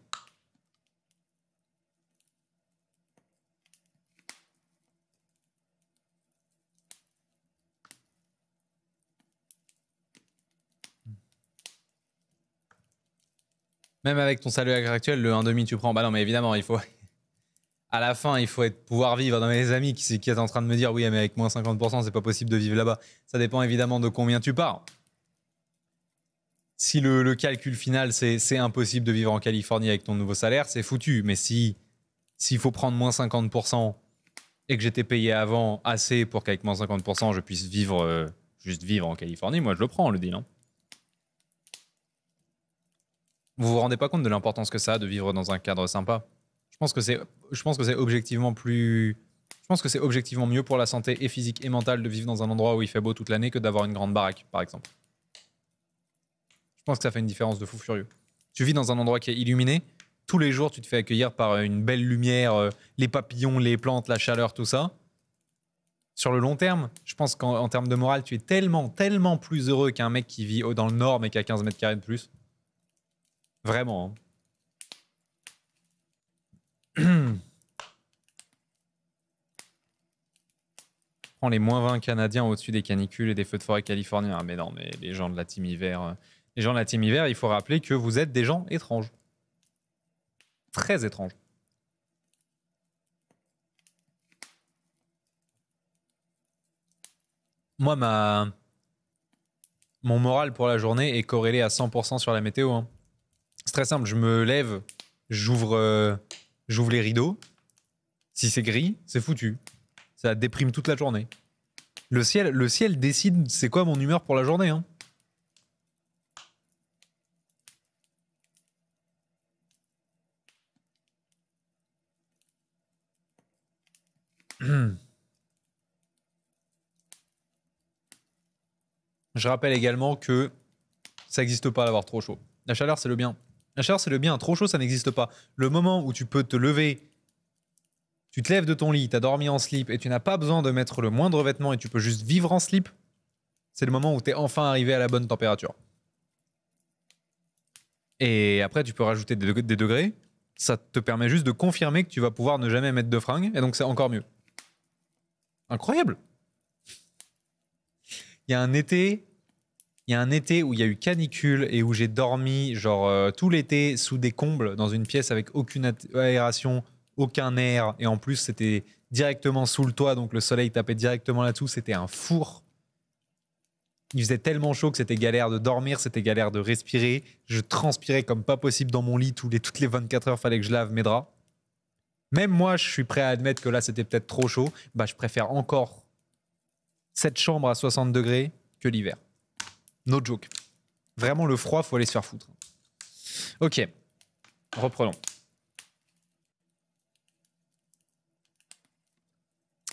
Même avec ton salaire actuel, le 1,5 tu prends. Bah non, mais évidemment, il faut. à la fin, il faut pouvoir vivre. Dans mes amis qui, qui est en train de me dire, oui, mais avec moins 50%, c'est pas possible de vivre là-bas. Ça dépend évidemment de combien tu pars si le, calcul final, c'est c'est impossible de vivre en Californie avec ton nouveau salaire, c'est foutu. Mais si s'il faut prendre moins 50% et que j'étais payé avant assez pour qu'avec moins 50%, je puisse vivre, euh, juste vivre en Californie, moi je le prends, le deal. Hein. Vous vous rendez pas compte de l'importance que ça a de vivre dans un cadre sympa Je pense que c'est, je pense que c'est objectivement plus, je pense que c'est objectivement mieux pour la santé et physique et mentale de vivre dans un endroit où il fait beau toute l'année que d'avoir une grande baraque, par exemple. Je pense que ça fait une différence de fou furieux. Tu vis dans un endroit qui est illuminé. Tous les jours, tu te fais accueillir par une belle lumière, euh, les papillons, les plantes, la chaleur, tout ça. Sur le long terme, je pense qu'en termes de morale, tu es tellement, tellement plus heureux qu'un mec qui vit dans le nord mais qui a 15 mètres carrés de plus. Vraiment. Hein. prends les moins 20 canadiens au-dessus des canicules et des feux de forêt californiens. Ah, mais non, mais les gens de la team hiver, euh, les gens de la team hiver, il faut rappeler que vous êtes des gens étranges. Très étranges. Moi, ma... mon moral pour la journée est corrélé à 100% sur la météo. Hein. C'est très simple, je me lève, j'ouvre euh, j'ouvre les rideaux. Si c'est gris, c'est foutu. Ça déprime toute la journée. Le ciel, le ciel décide c'est quoi mon humeur pour la journée. Hein. Je rappelle également que ça n'existe pas d'avoir trop chaud. La chaleur, c'est le bien. La chaleur, c'est le bien. Trop chaud, ça n'existe pas. Le moment où tu peux te lever, tu te lèves de ton lit, tu as dormi en slip et tu n'as pas besoin de mettre le moindre vêtement et tu peux juste vivre en slip, c'est le moment où tu es enfin arrivé à la bonne température. Et après, tu peux rajouter des, degrés. Ça te permet juste de confirmer que tu vas pouvoir ne jamais mettre de fringues et donc c'est encore mieux. Incroyable. Il y a un été, il y a un été où il y a eu canicule et où j'ai dormi genre euh, tout l'été sous des combles dans une pièce avec aucune aération, aucun air et en plus c'était directement sous le toit donc le soleil tapait directement là-dessous, c'était un four. Il faisait tellement chaud que c'était galère de dormir, c'était galère de respirer. Je transpirais comme pas possible dans mon lit. Tous les, toutes les 24 heures, fallait que je lave mes draps. Même moi, je suis prêt à admettre que là, c'était peut-être trop chaud. Bah, je préfère encore cette chambre à 60 degrés que l'hiver. No joke. Vraiment, le froid, faut aller se faire foutre. Ok, reprenons.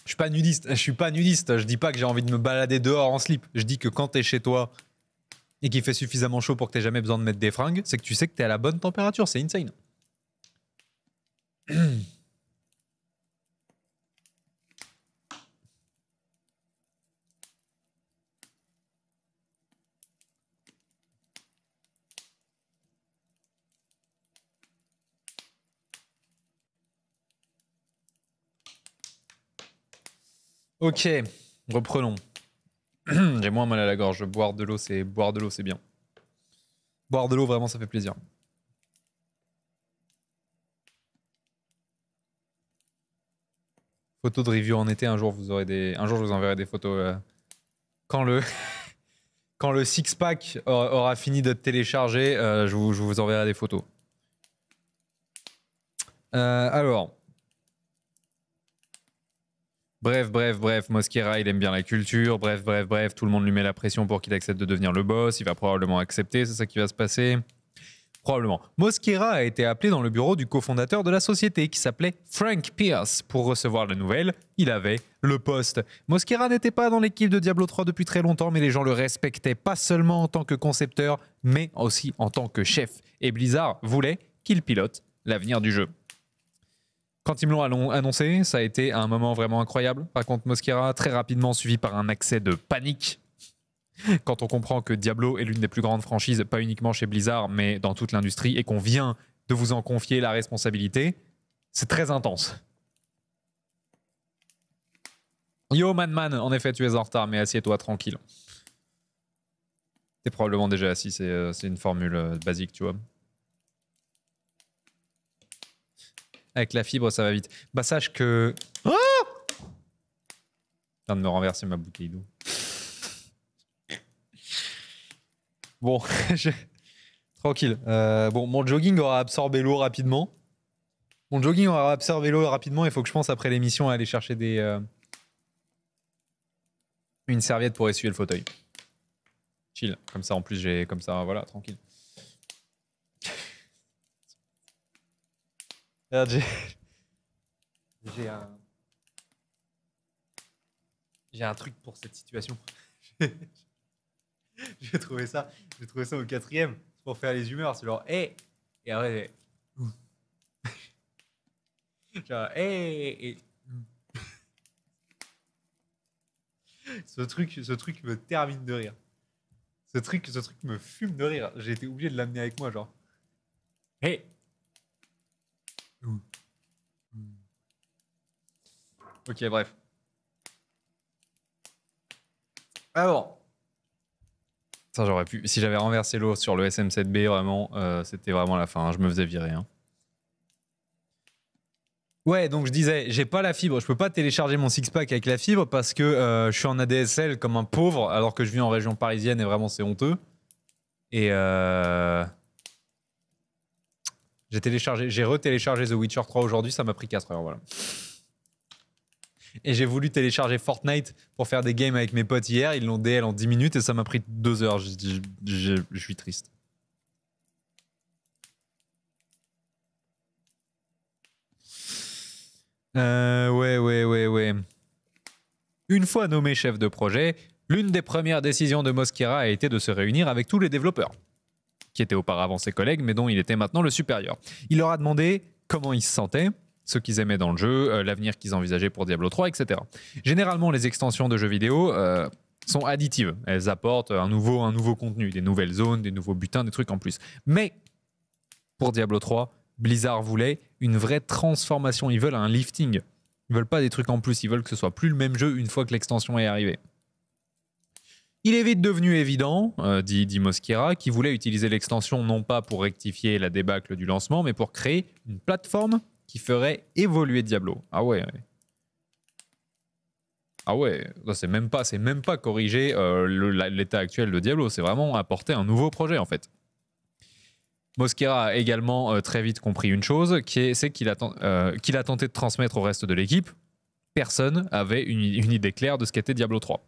Je suis pas nudiste. Je suis pas nudiste. Je dis pas que j'ai envie de me balader dehors en slip. Je dis que quand tu es chez toi et qu'il fait suffisamment chaud pour que t'aies jamais besoin de mettre des fringues, c'est que tu sais que tu es à la bonne température. C'est insane. Ok, reprenons. J'ai moins mal à la gorge. Boire de l'eau, c'est boire de l'eau, c'est bien. Boire de l'eau, vraiment, ça fait plaisir. Photo de review en été. Un jour, vous aurez des. Un jour, je vous enverrai des photos. Euh, quand le quand le six pack aura fini de télécharger, euh, je, vous, enverrai des photos. Euh, alors. Bref, bref, bref, Mosquera, il aime bien la culture, bref, bref, bref, tout le monde lui met la pression pour qu'il accepte de devenir le boss, il va probablement accepter, c'est ça qui va se passer. Probablement. Mosquera a été appelé dans le bureau du cofondateur de la société qui s'appelait Frank Pierce. Pour recevoir la nouvelle, il avait le poste. Mosquera n'était pas dans l'équipe de Diablo 3 depuis très longtemps, mais les gens le respectaient pas seulement en tant que concepteur, mais aussi en tant que chef. Et Blizzard voulait qu'il pilote l'avenir du jeu. Quand ils me l'ont annoncé, ça a été un moment vraiment incroyable. Par contre, Mosquera, très rapidement suivi par un accès de panique. Quand on comprend que Diablo est l'une des plus grandes franchises, pas uniquement chez Blizzard, mais dans toute l'industrie, et qu'on vient de vous en confier la responsabilité, c'est très intense. Yo, man, man, en effet, tu es en retard, mais assieds-toi tranquille. T'es probablement déjà assis, c'est euh, une formule euh, basique, tu vois. Avec la fibre, ça va vite. Bah, sache que. Ah Viens de me renverser ma bouteille d'eau. bon, tranquille. Euh, bon, mon jogging aura absorbé l'eau rapidement. Mon jogging aura absorbé l'eau rapidement. Il faut que je pense après l'émission à aller chercher des. Euh, une serviette pour essuyer le fauteuil. Chill. Comme ça, en plus, j'ai. Comme ça, voilà, tranquille. j'ai un... J'ai un truc pour cette situation. j'ai trouvé ça. J'ai trouvé ça au quatrième pour faire les humeurs. C'est genre, hé Et après, genre, hé Et... ce, truc, ce truc me termine de rire. Ce truc, ce truc me fume de rire. J'ai été obligé de l'amener avec moi, genre. Hé hey! Ok, bref. Alors. Ça, j'aurais pu. Si j'avais renversé l'eau sur le SM7B, vraiment, euh, c'était vraiment la fin. Hein. Je me faisais virer. Hein. Ouais, donc je disais, j'ai pas la fibre, je peux pas télécharger mon six-pack avec la fibre parce que euh, je suis en ADSL comme un pauvre alors que je vis en région parisienne et vraiment c'est honteux. Et euh, j'ai téléchargé, j'ai retéléchargé The Witcher 3 aujourd'hui, ça m'a pris 4 heures, voilà. Et j'ai voulu télécharger Fortnite pour faire des games avec mes potes hier. Ils l'ont DL en 10 minutes et ça m'a pris 2 heures. Je, suis triste. Euh, ouais, ouais, ouais, ouais. Une fois nommé chef de projet, l'une des premières décisions de Mosquera a été de se réunir avec tous les développeurs, qui étaient auparavant ses collègues, mais dont il était maintenant le supérieur. Il leur a demandé comment ils se sentaient, ce qu'ils aimaient dans le jeu, euh, l'avenir qu'ils envisageaient pour Diablo 3, etc. Généralement, les extensions de jeux vidéo euh, sont additives. Elles apportent un nouveau, un nouveau contenu, des nouvelles zones, des nouveaux butins, des trucs en plus. Mais pour Diablo 3, Blizzard voulait une vraie transformation. Ils veulent un lifting. Ils veulent pas des trucs en plus. Ils veulent que ce soit plus le même jeu une fois que l'extension est arrivée. Il est vite devenu évident, euh, dit, dit qu'ils qui voulait utiliser l'extension non pas pour rectifier la débâcle du lancement, mais pour créer une plateforme qui ferait évoluer Diablo. Ah ouais. Ah ouais, c'est même pas, c'est même pas corriger euh, l'état actuel de Diablo, c'est vraiment apporter un nouveau projet en fait. Mosquera a également euh, très vite compris une chose, qui c'est euh, qu'il a, tenté de transmettre au reste de l'équipe. Personne avait une, idée claire de ce qu'était Diablo 3.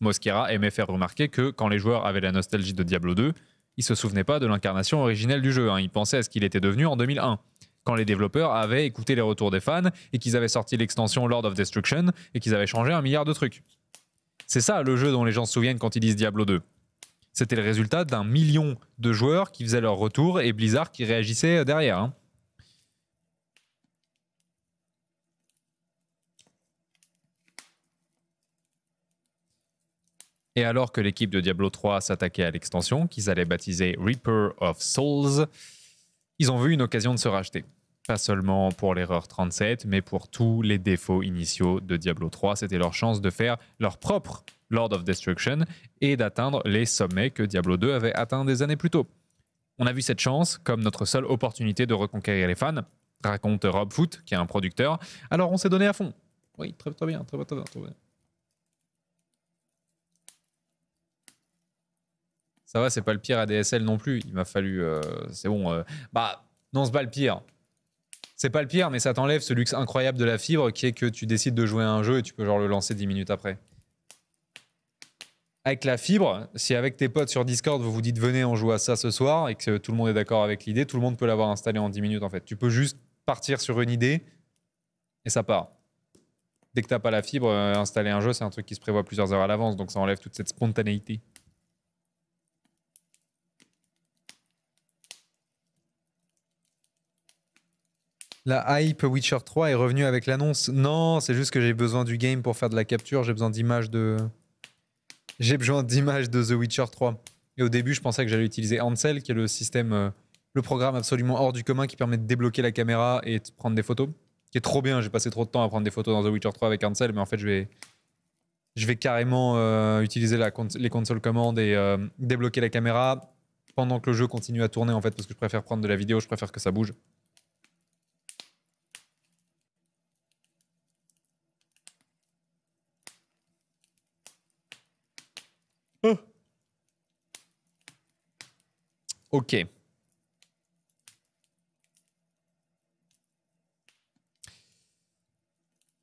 Mosquera aimait faire remarquer que quand les joueurs avaient la nostalgie de Diablo 2, ils se souvenaient pas de l'incarnation originelle du jeu. Hein. Ils pensaient à ce qu'il était devenu en 2001 quand les développeurs avaient écouté les retours des fans et qu'ils avaient sorti l'extension Lord of Destruction et qu'ils avaient changé un milliard de trucs. C'est ça le jeu dont les gens se souviennent quand ils disent Diablo 2. C'était le résultat d'un million de joueurs qui faisaient leur retour et Blizzard qui réagissait derrière. Hein. Et alors que l'équipe de Diablo 3 s'attaquait à l'extension, qu'ils allaient baptiser Reaper of Souls, ils ont vu une occasion de se racheter. Pas seulement pour l'erreur 37, mais pour tous les défauts initiaux de Diablo 3. C'était leur chance de faire leur propre Lord of Destruction et d'atteindre les sommets que Diablo 2 avait atteints des années plus tôt. On a vu cette chance comme notre seule opportunité de reconquérir les fans, raconte Rob Foot, qui est un producteur. Alors on s'est donné à fond. Oui, très, très bien, très, très bien, très bien. Ça va, c'est pas le pire ADSL non plus. Il m'a fallu. Euh, c'est bon. Euh, bah, non, c'est pas le pire. C'est pas le pire, mais ça t'enlève ce luxe incroyable de la fibre qui est que tu décides de jouer à un jeu et tu peux genre le lancer 10 minutes après. Avec la fibre, si avec tes potes sur Discord vous vous dites venez on joue à ça ce soir et que tout le monde est d'accord avec l'idée, tout le monde peut l'avoir installé en 10 minutes en fait. Tu peux juste partir sur une idée et ça part dès que t'as pas la fibre, euh, installer un jeu, c'est un truc qui se prévoit plusieurs heures à l'avance, donc ça enlève toute cette spontanéité. La hype Witcher 3 est revenue avec l'annonce. Non, c'est juste que j'ai besoin du game pour faire de la capture. J'ai besoin d'images de. J'ai besoin d'images de The Witcher 3. Et au début, je pensais que j'allais utiliser Ansel, qui est le système, euh, le programme absolument hors du commun qui permet de débloquer la caméra et de prendre des photos. Qui est trop bien. J'ai passé trop de temps à prendre des photos dans The Witcher 3 avec Ansel, mais en fait, je vais, je vais carrément euh, utiliser la les consoles commandes et euh, débloquer la caméra pendant que le jeu continue à tourner en fait, parce que je préfère prendre de la vidéo, je préfère que ça bouge. Ok.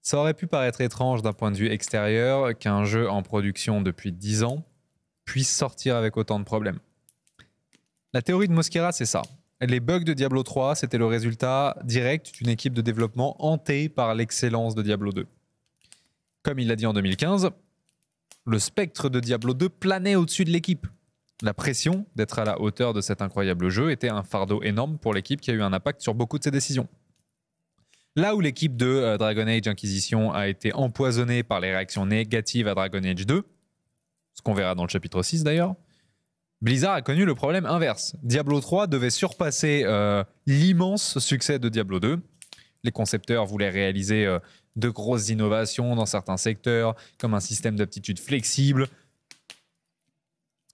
Ça aurait pu paraître étrange d'un point de vue extérieur qu'un jeu en production depuis 10 ans puisse sortir avec autant de problèmes. La théorie de Mosquera, c'est ça. Les bugs de Diablo 3, c'était le résultat direct d'une équipe de développement hantée par l'excellence de Diablo 2. Comme il l'a dit en 2015, le spectre de Diablo 2 planait au-dessus de l'équipe. La pression d'être à la hauteur de cet incroyable jeu était un fardeau énorme pour l'équipe qui a eu un impact sur beaucoup de ses décisions. Là où l'équipe de euh, Dragon Age Inquisition a été empoisonnée par les réactions négatives à Dragon Age 2, ce qu'on verra dans le chapitre 6 d'ailleurs, Blizzard a connu le problème inverse. Diablo 3 devait surpasser euh, l'immense succès de Diablo 2. Les concepteurs voulaient réaliser euh, de grosses innovations dans certains secteurs, comme un système d'aptitude flexible,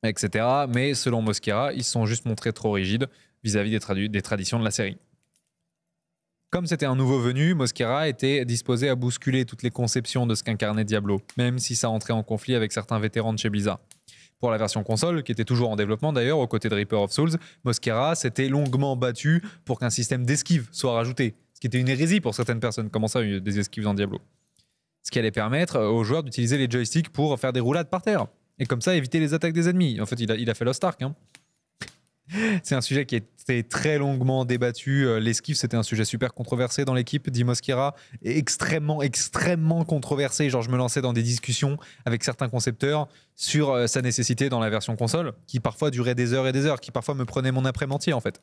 etc. Mais selon Mosquera, ils sont juste montrés trop rigides vis-à-vis des, des traditions de la série. Comme c'était un nouveau venu, Mosquera était disposé à bousculer toutes les conceptions de ce qu'incarnait Diablo, même si ça entrait en conflit avec certains vétérans de chez Blizzard. Pour la version console, qui était toujours en développement d'ailleurs, aux côtés de Reaper of Souls, Mosquera s'était longuement battu pour qu'un système d'esquive soit rajouté, qui était une hérésie pour certaines personnes. Comment ça, des esquives dans Diablo Ce qui allait permettre euh, aux joueurs d'utiliser les joysticks pour faire des roulades par terre. Et comme ça, éviter les attaques des ennemis. En fait, il a, fait Lost Ark. Hein. C'est un sujet qui était très longuement débattu. Euh, l'esquive, c'était un sujet super controversé dans l'équipe d'Imoskira, extrêmement, extrêmement controversé. Genre, je me lançais dans des discussions avec certains concepteurs sur euh, sa nécessité dans la version console, qui parfois durait des heures et des heures, qui parfois me prenait mon après-midi en fait.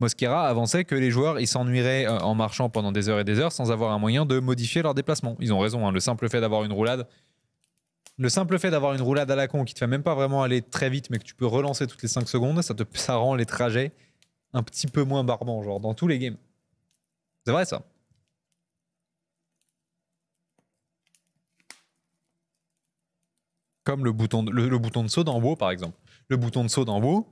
Mosquera avançait que les joueurs ils s'ennuieraient euh, en marchant pendant des heures et des heures sans avoir un moyen de modifier leur déplacement. Ils ont raison, hein. le simple fait d'avoir une roulade. Le simple fait d'avoir une roulade à la con qui te fait même pas vraiment aller très vite mais que tu peux relancer toutes les 5 secondes, ça, te, ça rend les trajets un petit peu moins barbants, genre dans tous les games. C'est vrai ça. Comme le bouton de, le, bouton de saut dans haut par exemple. Le bouton de saut dans haut,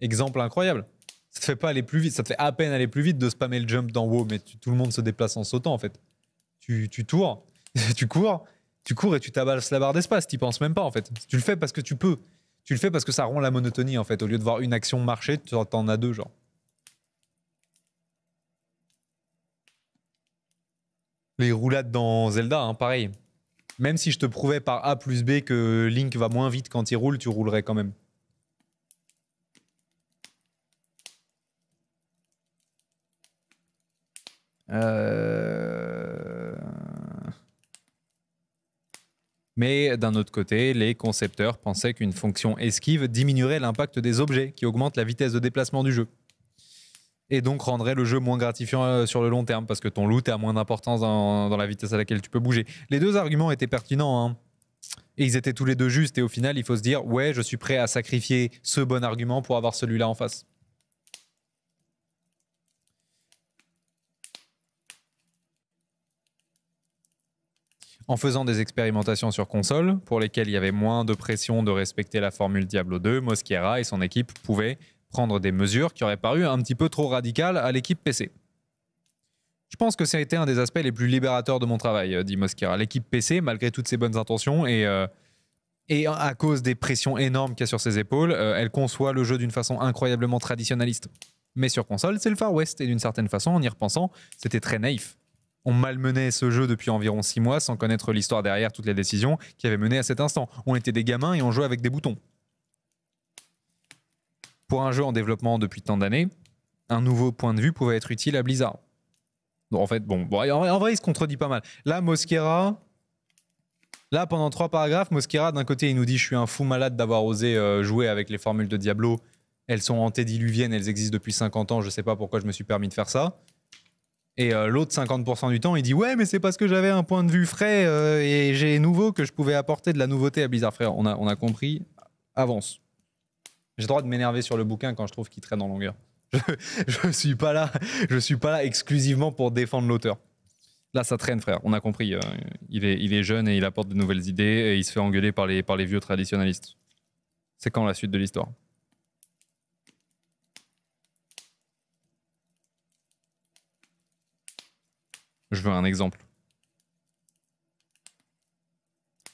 exemple incroyable ça te fait pas aller plus vite, ça te fait à peine aller plus vite de spammer le jump dans WoW, mais tout le monde se déplace en sautant en fait. Tu, tu tours, tu cours, tu cours et tu tabasses la barre d'espace, tu penses même pas en fait. Tu le fais parce que tu peux. Tu le fais parce que ça rompt la monotonie en fait. Au lieu de voir une action marcher, tu en as deux genre. Les roulades dans Zelda, hein, pareil. Même si je te prouvais par A plus B que Link va moins vite quand il roule, tu roulerais quand même. Euh, Mais d'un autre côté, les concepteurs pensaient qu'une fonction esquive diminuerait l'impact des objets, qui augmente la vitesse de déplacement du jeu. Et donc rendrait le jeu moins gratifiant euh, sur le long terme, parce que ton loot a moins d'importance dans, la vitesse à laquelle tu peux bouger. Les deux arguments étaient pertinents, hein. et ils étaient tous les deux justes, et au final, il faut se dire, ouais, je suis prêt à sacrifier ce bon argument pour avoir celui-là en face. en faisant des expérimentations sur console pour lesquelles il y avait moins de pression de respecter la formule Diablo 2, Mosquera et son équipe pouvaient prendre des mesures qui auraient paru un petit peu trop radicales à l'équipe PC. Je pense que ça a été un des aspects les plus libérateurs de mon travail, euh, dit Mosquera. L'équipe PC, malgré toutes ses bonnes intentions euh, et, à cause des pressions énormes qu'il a sur ses épaules, euh, elle conçoit le jeu d'une façon incroyablement traditionnaliste. Mais sur console, c'est le Far West et d'une certaine façon, en y repensant, c'était très naïf on malmenait ce jeu depuis environ six mois sans connaître l'histoire derrière toutes les décisions qui avaient mené à cet instant. On était des gamins et on jouait avec des boutons. Pour un jeu en développement depuis tant d'années, un nouveau point de vue pouvait être utile à Blizzard. En fait, bon, en, vrai, il se contredit pas mal. Là, Mosquera, là, pendant trois paragraphes, Mosquera, d'un côté, il nous dit Je suis un fou malade d'avoir osé euh, jouer avec les formules de Diablo. Elles sont antédiluviennes, elles existent depuis 50 ans, je sais pas pourquoi je me suis permis de faire ça. Et euh, l'autre 50% du temps, il dit ouais, mais c'est parce que j'avais un point de vue frais euh, et j'ai nouveau que je pouvais apporter de la nouveauté à Blizzard Frère. On a, on a compris. Avance. J'ai le droit de m'énerver sur le bouquin quand je trouve qu'il traîne en longueur. Je, ne suis pas là, je suis pas là exclusivement pour défendre l'auteur. Là, ça traîne, frère. On a compris. Euh, il, est, il est jeune et il apporte de nouvelles idées et il se fait engueuler par les, par les vieux traditionnalistes. C'est quand la suite de l'histoire Je veux un exemple.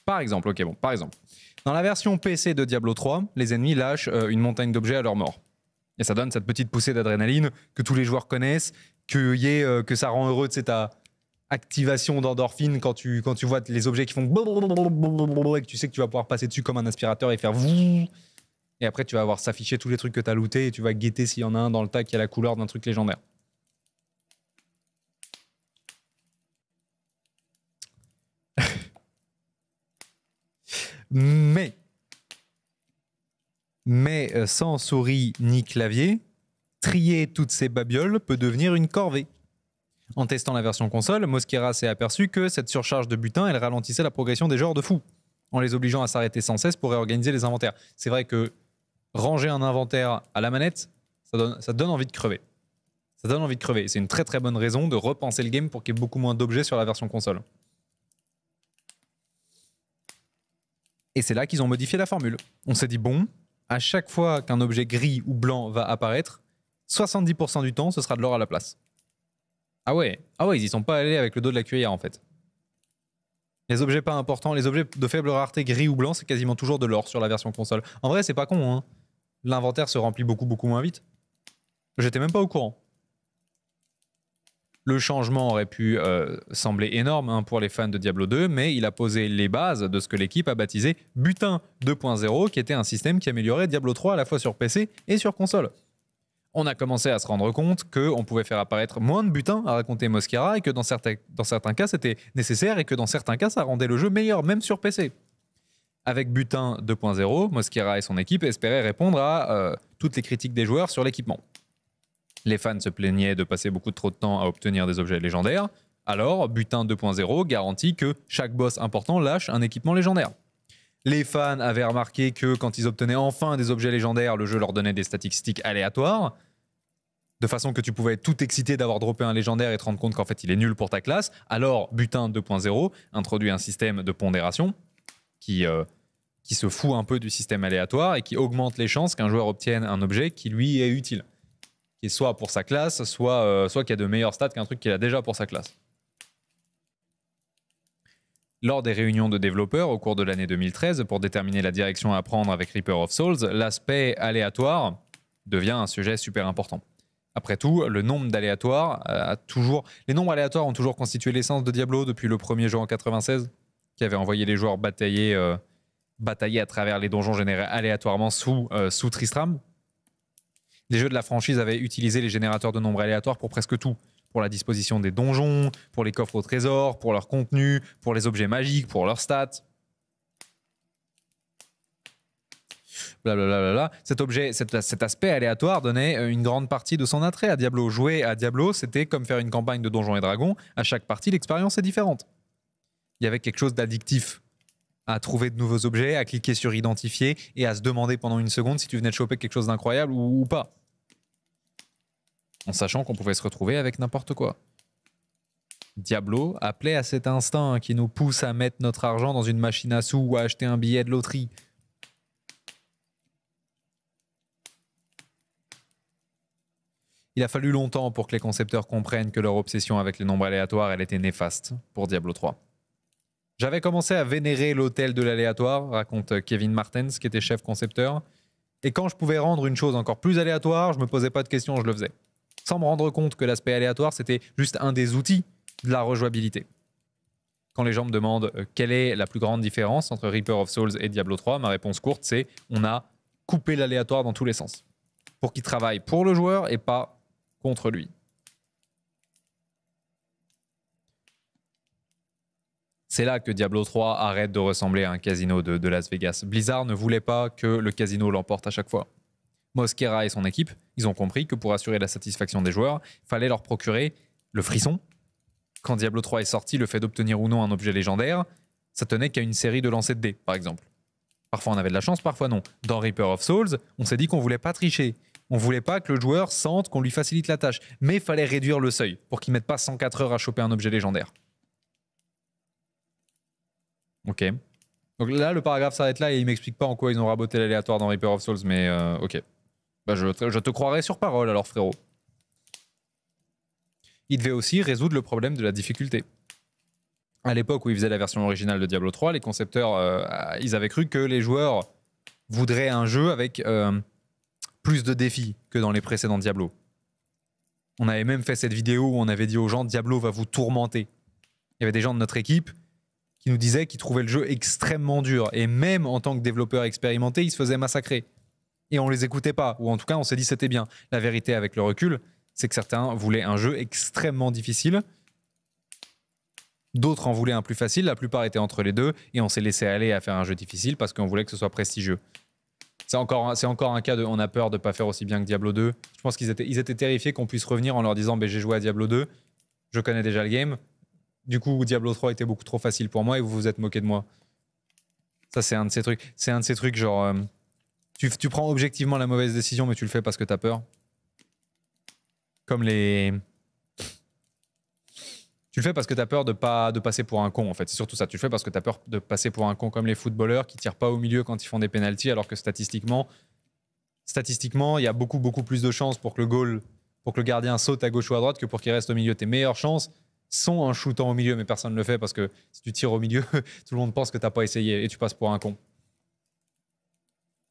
Par exemple, ok, bon, par exemple. Dans la version PC de Diablo 3, les ennemis lâchent euh, une montagne d'objets à leur mort. Et ça donne cette petite poussée d'adrénaline que tous les joueurs connaissent, que, y ait, euh, que ça rend heureux, de cette activation d'endorphine quand tu, quand tu vois les objets qui font et que tu sais que tu vas pouvoir passer dessus comme un aspirateur et faire et après tu vas avoir s'afficher tous les trucs que tu as lootés et tu vas guetter s'il y en a un dans le tas qui a la couleur d'un truc légendaire. Mais, mais euh, sans souris ni clavier, trier toutes ces babioles peut devenir une corvée. En testant la version console, Mosquera s'est aperçu que cette surcharge de butin, elle ralentissait la progression des genres de fous, en les obligeant à s'arrêter sans cesse pour réorganiser les inventaires. C'est vrai que ranger un inventaire à la manette, ça donne, envie de crever. Ça donne envie de crever. C'est une très très bonne raison de repenser le game pour qu'il y ait beaucoup moins d'objets sur la version console. Et c'est là qu'ils ont modifié la formule. On s'est dit, bon, à chaque fois qu'un objet gris ou blanc va apparaître, 70% du temps, ce sera de l'or à la place. Ah ouais, ah ouais, ils y sont pas allés avec le dos de la cuillère en fait. Les objets pas importants, les objets de faible rareté gris ou blanc, c'est quasiment toujours de l'or sur la version console. En vrai, c'est pas con, hein. L'inventaire se remplit beaucoup beaucoup moins vite. J'étais même pas au courant. Le changement aurait pu euh, sembler énorme hein, pour les fans de Diablo 2, mais il a posé les bases de ce que l'équipe a baptisé Butin 2.0, qui était un système qui améliorait Diablo 3 à la fois sur PC et sur console. On a commencé à se rendre compte qu'on pouvait faire apparaître moins de butins à raconter Mosquera, et que dans certains, cas c'était nécessaire, et que dans certains cas ça rendait le jeu meilleur, même sur PC. Avec Butin 2.0, Mosquera et son équipe espéraient répondre à euh, toutes les critiques des joueurs sur l'équipement. Les fans se plaignaient de passer beaucoup trop de temps à obtenir des objets légendaires. Alors, Butin 2.0 garantit que chaque boss important lâche un équipement légendaire. Les fans avaient remarqué que quand ils obtenaient enfin des objets légendaires, le jeu leur donnait des statistiques aléatoires, de façon que tu pouvais être tout excité d'avoir droppé un légendaire et te rendre compte qu'en fait il est nul pour ta classe. Alors, Butin 2.0 introduit un système de pondération qui, euh, qui se fout un peu du système aléatoire et qui augmente les chances qu'un joueur obtienne un objet qui lui est utile qui est soit pour sa classe, soit, soit euh, soit qui a de meilleurs stats qu'un truc qu'il a déjà pour sa classe. Lors des réunions de développeurs au cours de l'année 2013 pour déterminer la direction à prendre avec Reaper of Souls, l'aspect aléatoire devient un sujet super important. Après tout, le nombre d'aléatoires a toujours. Les nombres aléatoires ont toujours constitué l'essence de Diablo depuis le premier jeu en 96, qui avait envoyé les joueurs batailler, euh, batailler à travers les donjons générés aléatoirement sous, euh, sous Tristram les jeux de la franchise avaient utilisé les générateurs de nombres aléatoires pour presque tout. Pour la disposition des donjons, pour les coffres au trésor, pour leur contenu, pour les objets magiques, pour leurs stats. Blablabla. Cet objet, cet, aspect aléatoire donnait euh, une grande partie de son attrait à Diablo. Jouer à Diablo, c'était comme faire une campagne de Donjons et Dragons. À chaque partie, l'expérience est différente. Il y avait quelque chose d'addictif à trouver de nouveaux objets, à cliquer sur identifier et à se demander pendant une seconde si tu venais de choper quelque chose d'incroyable ou pas en sachant qu'on pouvait se retrouver avec n'importe quoi. Diablo appelait à cet instinct qui nous pousse à mettre notre argent dans une machine à sous ou à acheter un billet de loterie. Il a fallu longtemps pour que les concepteurs comprennent que leur obsession avec les nombres aléatoires, elle était néfaste pour Diablo 3. J'avais commencé à vénérer l'hôtel de l'aléatoire, raconte Kevin Martens, qui était chef concepteur, et quand je pouvais rendre une chose encore plus aléatoire, je me posais pas de questions, je le faisais sans me rendre compte que l'aspect aléatoire, c'était juste un des outils de la rejouabilité. Quand les gens me demandent euh, quelle est la plus grande différence entre Reaper of Souls et Diablo 3, ma réponse courte, c'est on a coupé l'aléatoire dans tous les sens pour qu'il travaille pour le joueur et pas contre lui. C'est là que Diablo 3 arrête de ressembler à un casino de, de Las Vegas. Blizzard ne voulait pas que le casino l'emporte à chaque fois. Mosquera et son équipe ils ont compris que pour assurer la satisfaction des joueurs, il fallait leur procurer le frisson. Quand Diablo 3 est sorti, le fait d'obtenir ou non un objet légendaire, ça tenait qu'à une série de lancers de dés, par exemple. Parfois on avait de la chance, parfois non. Dans Reaper of Souls, on s'est dit qu'on voulait pas tricher. On voulait pas que le joueur sente qu'on lui facilite la tâche. Mais il fallait réduire le seuil pour qu'il mette pas 104 heures à choper un objet légendaire. Ok. Donc là, le paragraphe s'arrête là et il m'explique pas en quoi ils ont raboté l'aléatoire dans Reaper of Souls, mais euh, ok. Bah, je, te croirais sur parole alors, frérot. Il devait aussi résoudre le problème de la difficulté. À l'époque où ils faisaient la version originale de Diablo 3, les concepteurs, euh, ils avaient cru que les joueurs voudraient un jeu avec euh, plus de défis que dans les précédents Diablo. On avait même fait cette vidéo où on avait dit aux gens Diablo va vous tourmenter. Il y avait des gens de notre équipe qui nous disaient qu'ils trouvaient le jeu extrêmement dur. Et même en tant que développeur expérimenté, ils se faisaient massacrer et on les écoutait pas, ou en tout cas on s'est dit c'était bien. La vérité avec le recul, c'est que certains voulaient un jeu extrêmement difficile, d'autres en voulaient un plus facile, la plupart étaient entre les deux, et on s'est laissé aller à faire un jeu difficile parce qu'on voulait que ce soit prestigieux. C'est encore, c'est encore un cas de on a peur de pas faire aussi bien que Diablo 2. Je pense qu'ils étaient, ils étaient terrifiés qu'on puisse revenir en leur disant ben, j'ai joué à Diablo 2, je connais déjà le game. Du coup, Diablo 3 était beaucoup trop facile pour moi et vous vous êtes moqué de moi. Ça, c'est un de ces trucs. C'est un de ces trucs genre. Euh, tu, prends objectivement la mauvaise décision, mais tu le fais parce que tu as peur. Comme les. Tu le fais parce que tu as peur de pas de passer pour un con en fait. C'est surtout ça. Tu le fais parce que tu as peur de passer pour un con, comme les footballeurs qui tirent pas au milieu quand ils font des penalties alors que statistiquement, statistiquement, il y a beaucoup beaucoup plus de chances pour que le goal, pour que le gardien saute à gauche ou à droite que pour qu'il reste au milieu. Tes meilleures chances sont en shootant au milieu, mais personne ne le fait parce que si tu tires au milieu, tout le monde pense que t'as pas essayé et tu passes pour un con.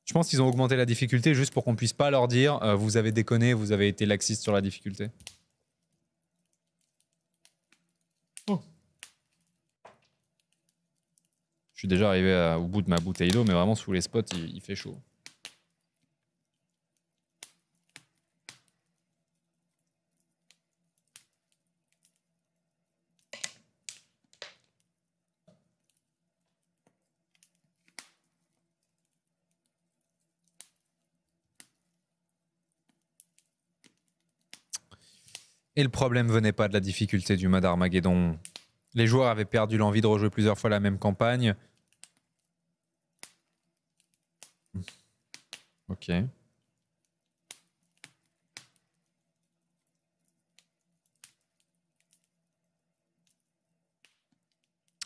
Je pense qu'ils ont augmenté la difficulté juste pour qu'on puisse pas leur dire euh, vous avez déconné, vous avez été laxiste sur la difficulté. Oh. Je suis déjà arrivé au bout de ma bouteille d'eau, mais vraiment sous les spots, il fait chaud. Et le problème venait pas de la difficulté du mode Armageddon. Les joueurs avaient perdu l'envie de rejouer plusieurs fois la même campagne. Ok.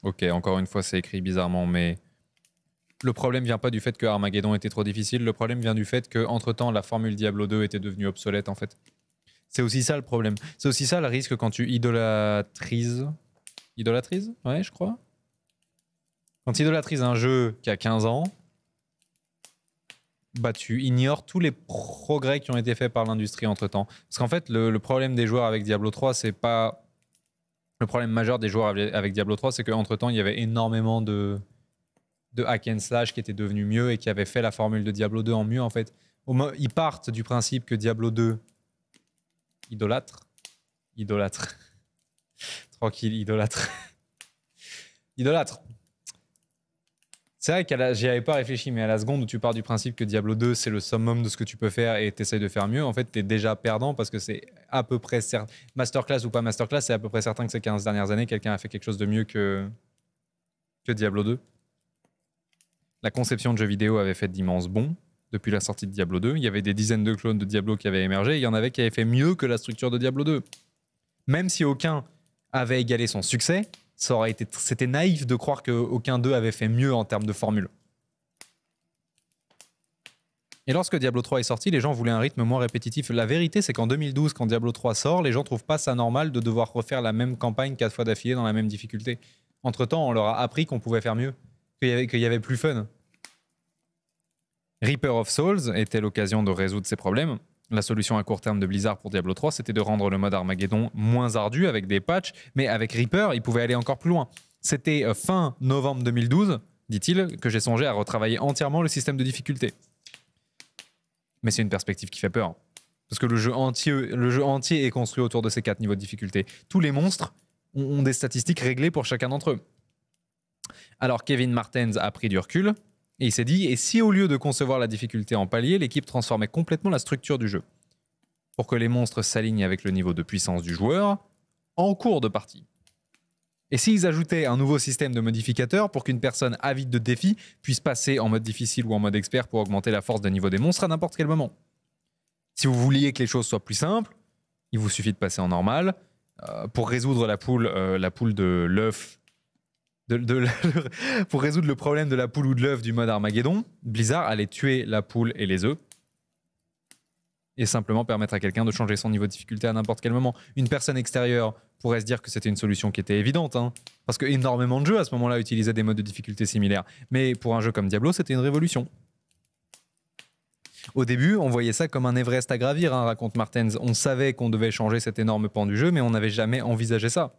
Ok, encore une fois, c'est écrit bizarrement, mais le problème vient pas du fait que Armageddon était trop difficile, le problème vient du fait que, entre temps, la formule Diablo 2 était devenue obsolète en fait. C'est aussi ça le problème. C'est aussi ça le risque quand tu idolatrises. Idolatrises Ouais, je crois. Quand tu idolatrises un jeu qui a 15 ans, bah, tu ignores tous les progrès qui ont été faits par l'industrie entre temps. Parce qu'en fait, le, problème des joueurs avec Diablo 3, c'est pas. Le problème majeur des joueurs avec Diablo 3, c'est qu'entre temps, il y avait énormément de, de hack and slash qui étaient devenus mieux et qui avaient fait la formule de Diablo 2 en mieux, en fait. Ils partent du principe que Diablo 2 idolâtre. Idolâtre. Tranquille, idolâtre. idolâtre. C'est vrai que j'y avais pas réfléchi, mais à la seconde où tu pars du principe que Diablo 2, c'est le summum de ce que tu peux faire et t'essayes de faire mieux, en fait, tu es déjà perdant parce que c'est à peu près certain. Masterclass ou pas masterclass, c'est à peu près certain que ces 15 dernières années, quelqu'un a fait quelque chose de mieux que, que Diablo 2. La conception de jeux vidéo avait fait d'immenses bons depuis la sortie de Diablo 2. Il y avait des dizaines de clones de Diablo qui avaient émergé. il y en avait qui avaient fait mieux que la structure de Diablo 2. Même si aucun avait égalé son succès, c'était naïf de croire qu'aucun d'eux avait fait mieux en termes de formule. Et lorsque Diablo 3 est sorti, les gens voulaient un rythme moins répétitif. La vérité, c'est qu'en 2012, quand Diablo 3 sort, les gens trouvent pas ça normal de devoir refaire la même campagne quatre fois d'affilée dans la même difficulté. Entre temps, on leur a appris qu'on pouvait faire mieux, y, avait, qu'il y avait plus fun. Reaper of Souls était l'occasion de résoudre ces problèmes. La solution à court terme de Blizzard pour Diablo 3, c'était de rendre le mode Armageddon moins ardu avec des patchs, mais avec Reaper, il pouvait aller encore plus loin. C'était euh, fin novembre 2012, dit-il, que j'ai songé à retravailler entièrement le système de difficulté. Mais c'est une perspective qui fait peur. Hein. Parce que le jeu, entier, le jeu entier est construit autour de ces quatre niveaux de difficulté. Tous les monstres ont des statistiques réglées pour chacun d'entre eux. Alors Kevin Martens a pris du recul et il s'est dit, et si au lieu de concevoir la difficulté en palier, l'équipe transformait complètement la structure du jeu Pour que les monstres s'alignent avec le niveau de puissance du joueur en cours de partie. Et s'ils ajoutaient un nouveau système de modificateurs pour qu'une personne avide de défis puisse passer en mode difficile ou en mode expert pour augmenter la force de niveau des monstres à n'importe quel moment Si vous vouliez que les choses soient plus simples, il vous suffit de passer en normal. Euh, pour résoudre la poule, euh, la poule de l'œuf, pour résoudre le problème de la poule ou de l'œuf du mode Armageddon, Blizzard allait tuer la poule et les œufs et simplement permettre à quelqu'un de changer son niveau de difficulté à n'importe quel moment. Une personne extérieure pourrait se dire que c'était une solution qui était évidente, hein, parce que énormément de jeux à ce moment-là utilisaient des modes de difficulté similaires. Mais pour un jeu comme Diablo, c'était une révolution. Au début, on voyait ça comme un Everest à gravir, hein, raconte Martens. On savait qu'on devait changer cet énorme pan du jeu, mais on n'avait jamais envisagé ça.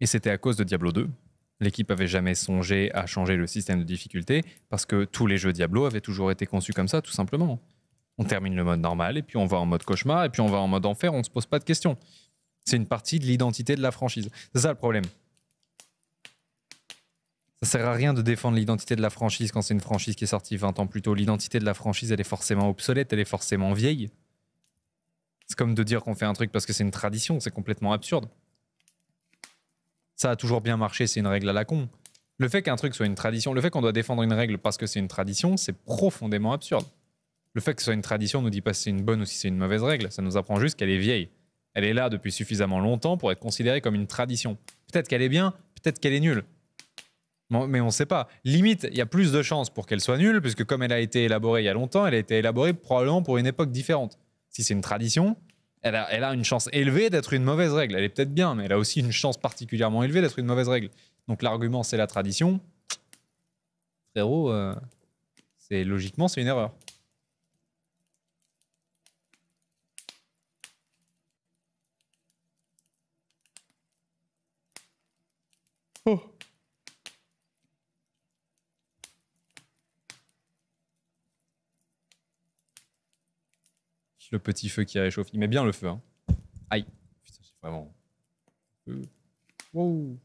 Et c'était à cause de Diablo 2. L'équipe avait jamais songé à changer le système de difficulté parce que tous les jeux Diablo avaient toujours été conçus comme ça, tout simplement. On termine le mode normal et puis on va en mode cauchemar et puis on va en mode enfer, on se pose pas de questions. C'est une partie de l'identité de la franchise. C'est ça le problème. Ça sert à rien de défendre l'identité de la franchise quand c'est une franchise qui est sortie 20 ans plus tôt. L'identité de la franchise, elle est forcément obsolète, elle est forcément vieille. C'est comme de dire qu'on fait un truc parce que c'est une tradition, c'est complètement absurde. Ça a toujours bien marché, c'est une règle à la con. Le fait qu'un truc soit une tradition, le fait qu'on doit défendre une règle parce que c'est une tradition, c'est profondément absurde. Le fait que ce soit une tradition ne nous dit pas si c'est une bonne ou si c'est une mauvaise règle, ça nous apprend juste qu'elle est vieille. Elle est là depuis suffisamment longtemps pour être considérée comme une tradition. Peut-être qu'elle est bien, peut-être qu'elle est nulle. Mais on ne sait pas. Limite, il y a plus de chances pour qu'elle soit nulle, puisque comme elle a été élaborée il y a longtemps, elle a été élaborée probablement pour une époque différente. Si c'est une tradition, elle a, une chance élevée d'être une mauvaise règle. Elle est peut-être bien, mais elle a aussi une chance particulièrement élevée d'être une mauvaise règle. Donc l'argument, c'est la tradition. Frérot, euh, c'est logiquement, c'est une erreur. le petit feu qui réchauffe. Il met bien le feu. Hein. Aïe. c'est vraiment. Wow.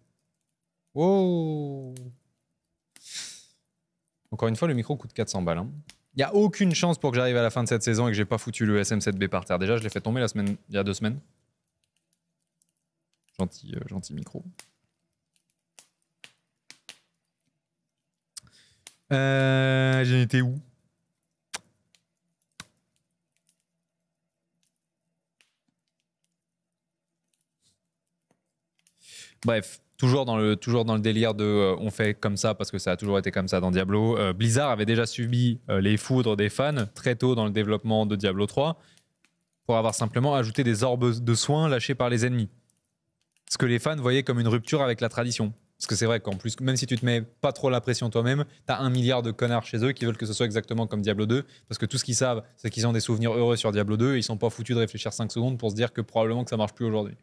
Encore une fois, le micro coûte 400 balles. Hein. Il n'y a aucune chance pour que j'arrive à la fin de cette saison et que j'ai pas foutu le SM7B par terre. Déjà, je l'ai fait tomber la semaine, il y a deux semaines. Gentil, euh, gentil micro. Euh, j'en étais où Bref, toujours dans le toujours dans le délire de euh, on fait comme ça parce que ça a toujours été comme ça dans Diablo. Euh, Blizzard avait déjà subi euh, les foudres des fans très tôt dans le développement de Diablo 3 pour avoir simplement ajouté des orbes de soins lâchés par les ennemis. Ce que les fans voyaient comme une rupture avec la tradition. Parce que c'est vrai qu'en plus, même si tu te mets pas trop la pression toi-même, t'as un milliard de connards chez eux qui veulent que ce soit exactement comme Diablo 2, parce que tout ce qu'ils savent, c'est qu'ils ont des souvenirs heureux sur Diablo 2, et ils sont pas foutus de réfléchir 5 secondes pour se dire que probablement que ça marche plus aujourd'hui.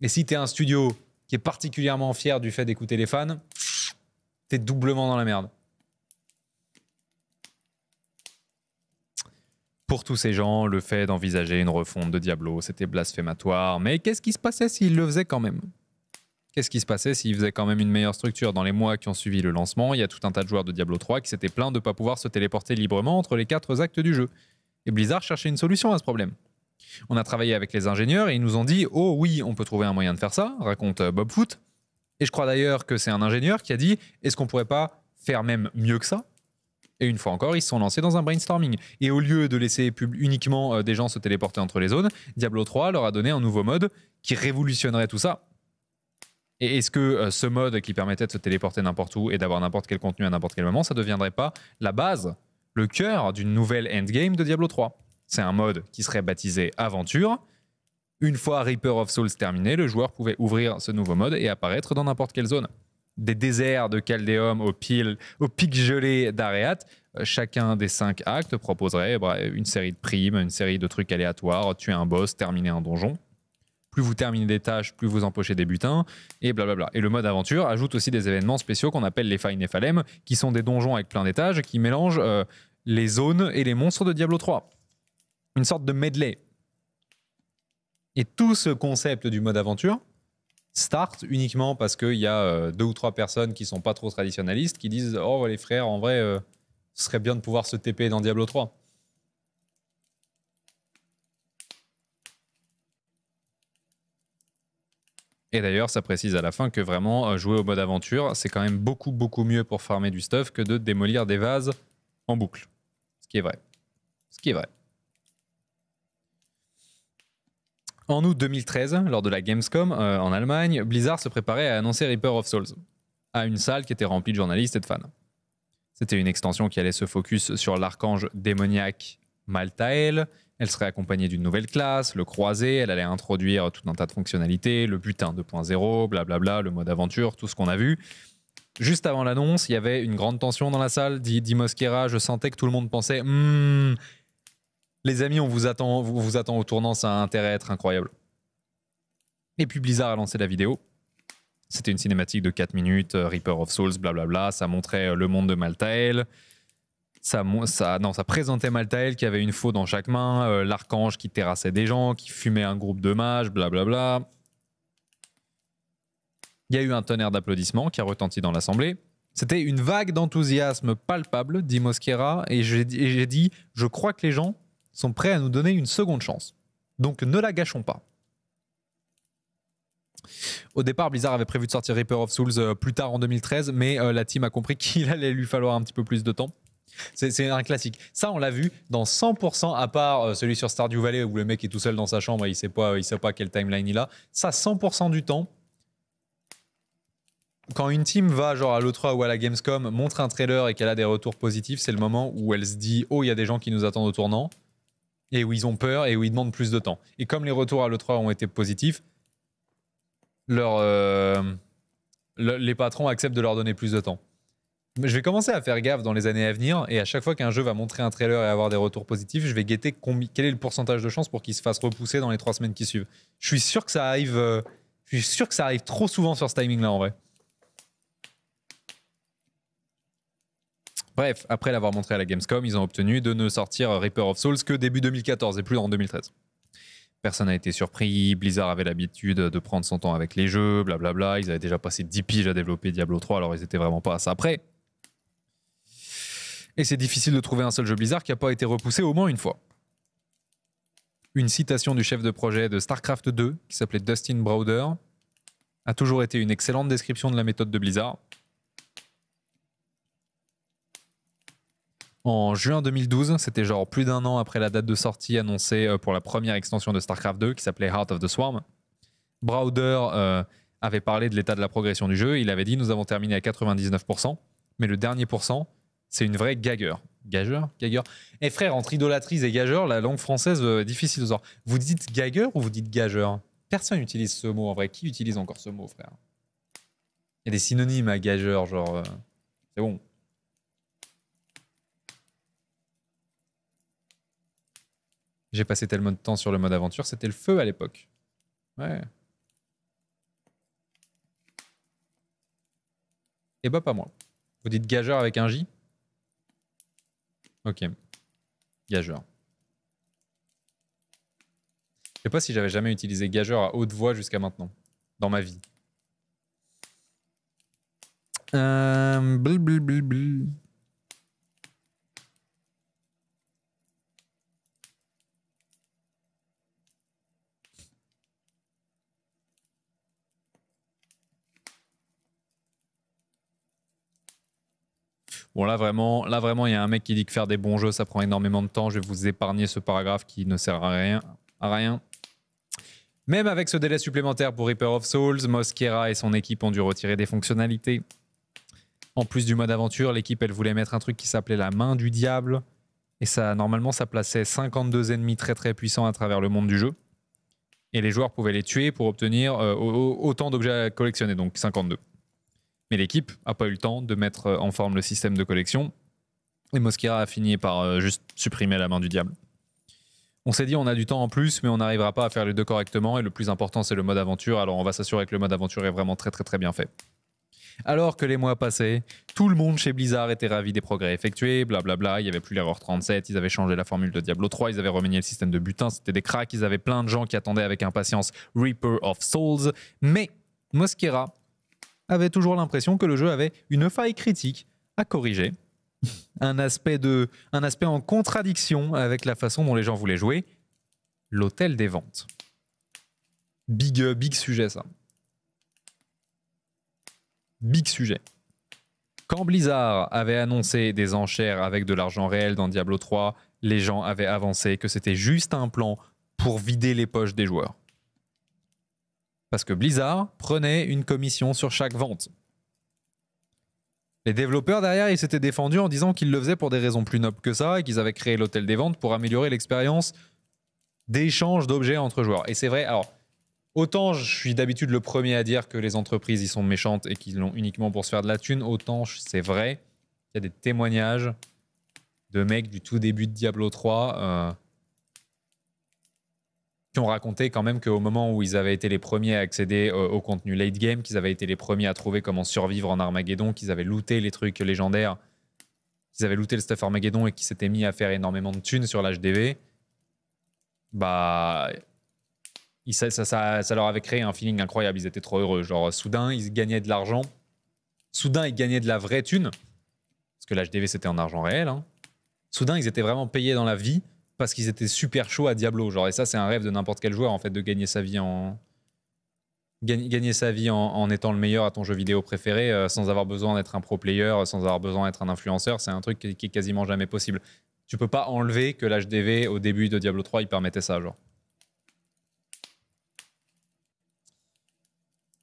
Et si t'es un studio qui est particulièrement fier du fait d'écouter les fans, t'es doublement dans la merde. Pour tous ces gens, le fait d'envisager une refonte de Diablo, c'était blasphématoire. Mais qu'est-ce qui se passait s'ils le faisaient quand même Qu'est-ce qui se passait s'ils faisaient quand même une meilleure structure Dans les mois qui ont suivi le lancement, il y a tout un tas de joueurs de Diablo 3 qui s'étaient plaints de ne pas pouvoir se téléporter librement entre les quatre actes du jeu. Et Blizzard cherchait une solution à ce problème. On a travaillé avec les ingénieurs et ils nous ont dit Oh oui, on peut trouver un moyen de faire ça, raconte euh, Bob foot Et je crois d'ailleurs que c'est un ingénieur qui a dit Est-ce qu'on pourrait pas faire même mieux que ça et une fois encore, ils se sont lancés dans un brainstorming. Et au lieu de laisser uniquement euh, des gens se téléporter entre les zones, Diablo 3 leur a donné un nouveau mode qui révolutionnerait tout ça. Et est-ce que euh, ce mode qui permettait de se téléporter n'importe où et d'avoir n'importe quel contenu à n'importe quel moment, ça ne deviendrait pas la base, le cœur d'une nouvelle endgame de Diablo 3 c'est un mode qui serait baptisé Aventure. Une fois Reaper of Souls terminé, le joueur pouvait ouvrir ce nouveau mode et apparaître dans n'importe quelle zone. Des déserts de Caldeum au, pile, au pic gelé d'Areat, euh, chacun des cinq actes proposerait eh ben, une série de primes, une série de trucs aléatoires, tuer un boss, terminer un donjon. Plus vous terminez des tâches, plus vous empochez des butins, et blablabla. Et le mode aventure ajoute aussi des événements spéciaux qu'on appelle les Fine Falem », qui sont des donjons avec plein d'étages, qui mélangent euh, les zones et les monstres de Diablo 3 une sorte de medley. Et tout ce concept du mode aventure start uniquement parce qu'il y a euh, deux ou trois personnes qui sont pas trop traditionnalistes qui disent Oh, les frères, en vrai, euh, ce serait bien de pouvoir se TP dans Diablo 3. Et d'ailleurs, ça précise à la fin que vraiment euh, jouer au mode aventure, c'est quand même beaucoup, beaucoup mieux pour farmer du stuff que de démolir des vases en boucle. Ce qui est vrai. Ce qui est vrai. En août 2013, lors de la Gamescom euh, en Allemagne, Blizzard se préparait à annoncer Reaper of Souls à une salle qui était remplie de journalistes et de fans. C'était une extension qui allait se focus sur l'archange démoniaque Maltael. Elle serait accompagnée d'une nouvelle classe, le croisé, elle allait introduire tout un tas de fonctionnalités, le butin 2.0, blablabla, le mode aventure, tout ce qu'on a vu. Juste avant l'annonce, il y avait une grande tension dans la salle. Dit, Mosquera, je sentais que tout le monde pensait hmm, les amis, on vous attend, vous attend au tournant, ça a intérêt à être incroyable. Et puis Blizzard a lancé la vidéo. C'était une cinématique de 4 minutes, euh, Reaper of Souls, blablabla. Ça montrait euh, le monde de Maltael. Ça, ça, non, ça présentait Maltael qui avait une faute dans chaque main, euh, l'archange qui terrassait des gens, qui fumait un groupe de mages, blablabla. Il y a eu un tonnerre d'applaudissements qui a retenti dans l'assemblée. C'était une vague d'enthousiasme palpable, dit Mosquera, et j'ai dit, je crois que les gens sont prêts à nous donner une seconde chance. Donc ne la gâchons pas. Au départ, Blizzard avait prévu de sortir Reaper of Souls euh, plus tard en 2013, mais euh, la team a compris qu'il allait lui falloir un petit peu plus de temps. C'est un classique. Ça, on l'a vu dans 100%, à part euh, celui sur Stardew Valley où le mec est tout seul dans sa chambre et il ne sait, pas, il sait pas quelle timeline il a. Ça, 100% du temps, quand une team va genre à l'E3 ou à la Gamescom, montre un trailer et qu'elle a des retours positifs, c'est le moment où elle se dit Oh, il y a des gens qui nous attendent au tournant et où ils ont peur et où ils demandent plus de temps. Et comme les retours à l'E3 ont été positifs, euh, les patrons acceptent de leur donner plus de temps. Mais je vais commencer à faire gaffe dans les années à venir et à chaque fois qu'un jeu va montrer un trailer et avoir des retours positifs, je vais guetter quel est le pourcentage de chance pour qu'il se fasse repousser dans les trois semaines qui suivent. Je suis sûr que ça arrive, euh, je suis sûr que ça arrive trop souvent sur ce timing-là en vrai. Bref, après l'avoir montré à la Gamescom, ils ont obtenu de ne sortir Reaper of Souls que début 2014 et plus en 2013. Personne n'a été surpris, Blizzard avait l'habitude de prendre son temps avec les jeux, blablabla, ils avaient déjà passé 10 piges à développer Diablo 3, alors ils n'étaient vraiment pas à ça après. Et c'est difficile de trouver un seul jeu Blizzard qui n'a pas été repoussé au moins une fois. Une citation du chef de projet de StarCraft 2, qui s'appelait Dustin Browder, a toujours été une excellente description de la méthode de Blizzard. en juin 2012. C'était genre plus d'un an après la date de sortie annoncée euh, pour la première extension de StarCraft 2 qui s'appelait Heart of the Swarm. Browder euh, avait parlé de l'état de la progression du jeu. Il avait dit Nous avons terminé à 99%, mais le dernier pourcent, c'est une vraie gagueur. Gageur Gageur Et eh frère, entre idolatrice et gageur, la langue française euh, difficile de savoir. Vous dites gageur ou vous dites gageur Personne n'utilise ce mot en vrai. Qui utilise encore ce mot, frère Il y a des synonymes à gageur, genre. c'est bon. J'ai passé tellement de temps sur le mode aventure, c'était le feu à l'époque. Ouais. Et bah pas moi. Vous dites gageur avec un J Ok. Gageur. Je sais pas si j'avais jamais utilisé gageur à haute voix jusqu'à maintenant, dans ma vie. Euh, Bon, là vraiment, là vraiment, il y a un mec qui dit que faire des bons jeux, ça prend énormément de temps. Je vais vous épargner ce paragraphe qui ne sert à rien. À rien. Même avec ce délai supplémentaire pour Reaper of Souls, Mosquera et son équipe ont dû retirer des fonctionnalités. En plus du mode aventure, l'équipe, elle voulait mettre un truc qui s'appelait la main du diable. Et ça, normalement, ça plaçait 52 ennemis très très puissants à travers le monde du jeu. Et les joueurs pouvaient les tuer pour obtenir euh, autant d'objets à collectionner, donc 52. Mais l'équipe n'a pas eu le temps de mettre euh, en forme le système de collection. Et Mosquera a fini par euh, juste supprimer la main du diable. On s'est dit on a du temps en plus, mais on n'arrivera pas à faire les deux correctement. Et le plus important, c'est le mode aventure. Alors on va s'assurer que le mode aventure est vraiment très très très bien fait. Alors que les mois passaient, tout le monde chez Blizzard était ravi des progrès effectués, blablabla, il n'y avait plus l'erreur 37, ils avaient changé la formule de Diablo 3, ils avaient remanié le système de butin, c'était des cracks, ils avaient plein de gens qui attendaient avec impatience Reaper of Souls, mais Mosquera avait toujours l'impression que le jeu avait une faille critique à corriger, un aspect, de, un aspect en contradiction avec la façon dont les gens voulaient jouer, l'hôtel des ventes. Big, euh, big sujet ça. Big sujet. Quand Blizzard avait annoncé des enchères avec de l'argent réel dans Diablo 3, les gens avaient avancé que c'était juste un plan pour vider les poches des joueurs parce que Blizzard prenait une commission sur chaque vente. Les développeurs derrière, ils s'étaient défendus en disant qu'ils le faisaient pour des raisons plus nobles que ça et qu'ils avaient créé l'hôtel des ventes pour améliorer l'expérience d'échange d'objets entre joueurs. Et c'est vrai, alors, autant je suis d'habitude le premier à dire que les entreprises ils sont méchantes et qu'ils l'ont uniquement pour se faire de la thune, autant c'est vrai, il y a des témoignages de mecs du tout début de Diablo 3 qui ont raconté quand même qu'au moment où ils avaient été les premiers à accéder euh, au contenu late game, qu'ils avaient été les premiers à trouver comment survivre en Armageddon, qu'ils avaient looté les trucs légendaires, qu'ils avaient looté le stuff Armageddon et qu'ils s'étaient mis à faire énormément de thunes sur l'HDV, bah. ça, leur avait créé un feeling incroyable. Ils étaient trop heureux. Genre, soudain, ils gagnaient de l'argent. Soudain, ils gagnaient de la vraie thune. Parce que l'HDV, c'était en argent réel. Hein. Soudain, ils étaient vraiment payés dans la vie parce qu'ils étaient super chauds à Diablo. Genre, et ça, c'est un rêve de n'importe quel joueur, en fait, de gagner sa vie en. Gagner, sa vie en, étant le meilleur à ton jeu vidéo préféré, euh, sans avoir besoin d'être un pro player, euh, sans avoir besoin d'être un influenceur, c'est un truc qui, est quasiment jamais possible. Tu peux pas enlever que l'HDV au début de Diablo 3, il permettait ça, genre.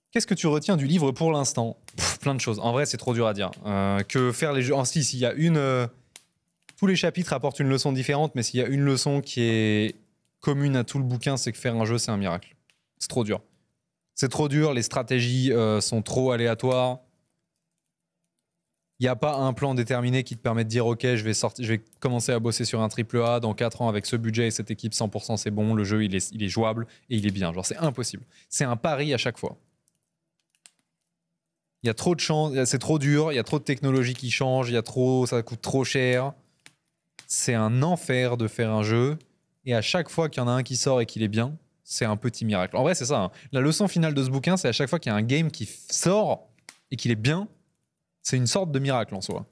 Qu'est-ce que tu retiens du livre pour l'instant Plein de choses. En vrai, c'est trop dur à dire. Euh, que faire les jeux. Oh si, s'il y a une. Euh, tous les chapitres apportent une leçon différente, mais s'il y a une leçon qui est commune à tout le bouquin, c'est que faire un jeu, c'est un miracle. C'est trop dur. C'est trop dur, les stratégies euh, sont trop aléatoires. Il n'y a pas un plan déterminé qui te permet de dire OK, je vais, sortir, je vais commencer à bosser sur un triple A dans 4 ans avec ce budget et cette équipe, 100% c'est bon, le jeu il est, il est jouable et il est bien. Genre, c'est impossible. C'est un pari à chaque fois. Il y a trop de chances, c'est trop dur, il y a trop de technologies qui changent, il y a trop, ça coûte trop cher c'est un enfer de faire un jeu. Et à chaque fois qu'il y en a un qui sort et qu'il est bien, c'est un petit miracle. En vrai, c'est ça. Hein. La leçon finale de ce bouquin, c'est à chaque fois qu'il y a un game qui sort et qu'il est bien, c'est une sorte de miracle en soi.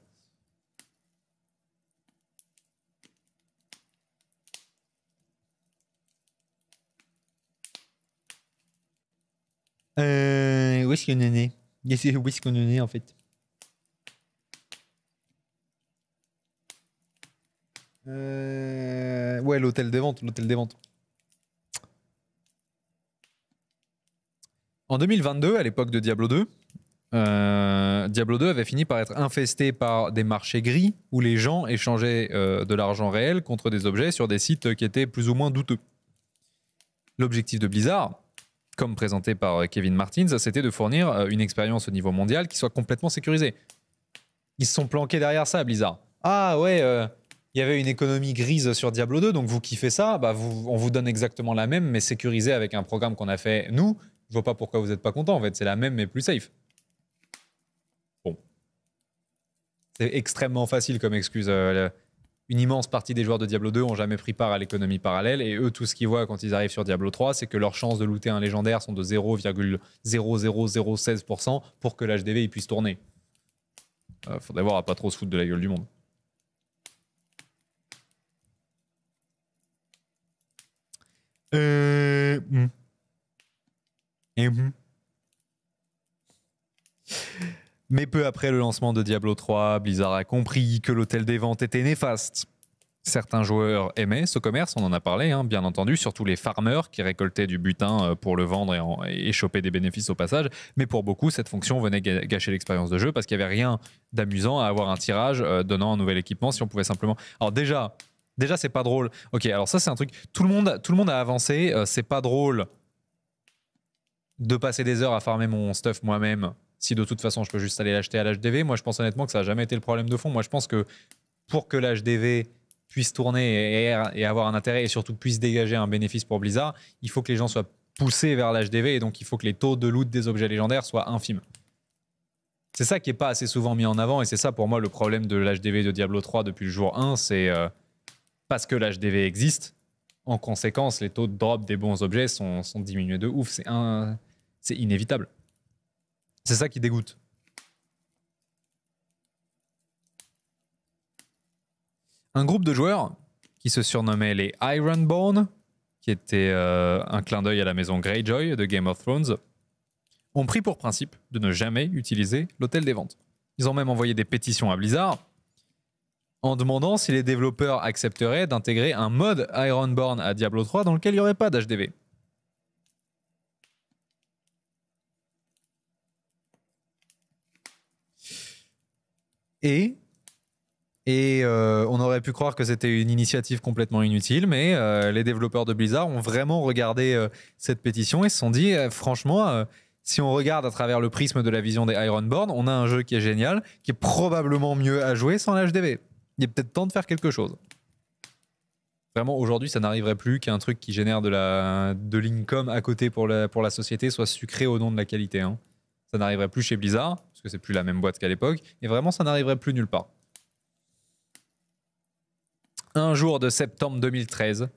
Euh, où est-ce qu'on est Où est-ce qu'on est en fait Euh, ouais, l'hôtel des ventes, l'hôtel des ventes. En 2022, à l'époque de Diablo 2, euh, Diablo 2 avait fini par être infesté par des marchés gris où les gens échangeaient euh, de l'argent réel contre des objets sur des sites qui étaient plus ou moins douteux. L'objectif de Blizzard, comme présenté par Kevin Martins, c'était de fournir une expérience au niveau mondial qui soit complètement sécurisée. Ils se sont planqués derrière ça, Blizzard. Ah ouais, il y avait une économie grise sur Diablo 2, donc vous qui faites ça, bah vous, on vous donne exactement la même, mais sécurisée avec un programme qu'on a fait nous. Je vois pas pourquoi vous n'êtes pas content, en fait, c'est la même mais plus safe. Bon. C'est extrêmement facile comme excuse. Euh, une immense partie des joueurs de Diablo 2 ont jamais pris part à l'économie parallèle, et eux, tout ce qu'ils voient quand ils arrivent sur Diablo 3, c'est que leurs chances de looter un légendaire sont de 0,00016% pour que l'HDV puisse tourner. Faut euh, faudrait voir à pas trop se foutre de la gueule du monde. Euh, hmm. Hmm. Mais peu après le lancement de Diablo 3, Blizzard a compris que l'hôtel des ventes était néfaste. Certains joueurs aimaient ce commerce, on en a parlé, hein, bien entendu, surtout les farmers qui récoltaient du butin euh, pour le vendre et, choper des bénéfices au passage. Mais pour beaucoup, cette fonction venait gâcher l'expérience de jeu parce qu'il n'y avait rien d'amusant à avoir un tirage euh, donnant un nouvel équipement si on pouvait simplement. Alors, déjà, Déjà, c'est pas drôle. Ok, alors ça, c'est un truc. Tout le monde, tout le monde a avancé. Euh, c'est pas drôle de passer des heures à farmer mon stuff moi-même si de toute façon je peux juste aller l'acheter à l'HDV. Moi, je pense honnêtement que ça n'a jamais été le problème de fond. Moi, je pense que pour que l'HDV puisse tourner et, avoir un intérêt et surtout puisse dégager un bénéfice pour Blizzard, il faut que les gens soient poussés vers l'HDV et donc il faut que les taux de loot des objets légendaires soient infimes. C'est ça qui n'est pas assez souvent mis en avant et c'est ça pour moi le problème de l'HDV de Diablo 3 depuis le jour 1, c'est euh, parce que l'HDV existe, en conséquence, les taux de drop des bons objets sont, diminués de ouf. C'est inévitable. C'est ça qui dégoûte. Un groupe de joueurs qui se surnommait les Ironborn, qui était euh, un clin d'œil à la maison Greyjoy de Game of Thrones, ont pris pour principe de ne jamais utiliser l'hôtel des ventes. Ils ont même envoyé des pétitions à Blizzard en demandant si les développeurs accepteraient d'intégrer un mode Ironborn à Diablo 3 dans lequel il n'y aurait pas d'HDV. Et, et euh, on aurait pu croire que c'était une initiative complètement inutile, mais euh, les développeurs de Blizzard ont vraiment regardé euh, cette pétition et se sont dit, franchement, si on regarde à travers le prisme de la vision des Ironborn, on a un jeu qui est génial, qui est probablement mieux à jouer sans l'HDV il est peut-être temps de faire quelque chose. Vraiment, aujourd'hui, ça n'arriverait plus qu'un truc qui génère de la de l'income à côté pour la, pour la société soit sucré au nom de la qualité. Hein. Ça n'arriverait plus chez Blizzard, parce que c'est plus la même boîte qu'à l'époque, et vraiment, ça n'arriverait plus nulle part. Un jour de septembre 2013,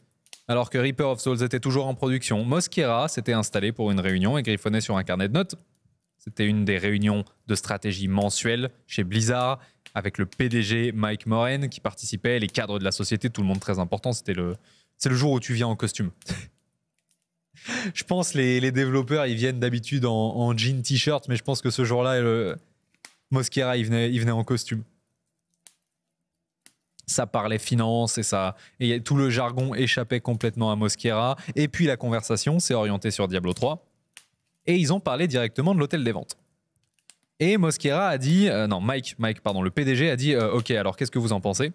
alors que Reaper of Souls était toujours en production, Mosquera s'était installé pour une réunion et griffonnait sur un carnet de notes. C'était une des réunions de stratégie mensuelles chez Blizzard avec le PDG Mike Moren qui participait, les cadres de la société, tout le monde très important. C'était le, c'est le jour où tu viens en costume. je pense les, les développeurs, ils viennent d'habitude en, jean t-shirt, mais je pense que ce jour-là, le... Mosquera, il venait, il venait en costume. Ça parlait finance et ça, et tout le jargon échappait complètement à Mosquera. Et puis la conversation s'est orientée sur Diablo 3 et ils ont parlé directement de l'hôtel des ventes. Et Mosquera a dit, euh, non, Mike, Mike, pardon, le PDG a dit, euh, ok, alors qu'est-ce que vous en pensez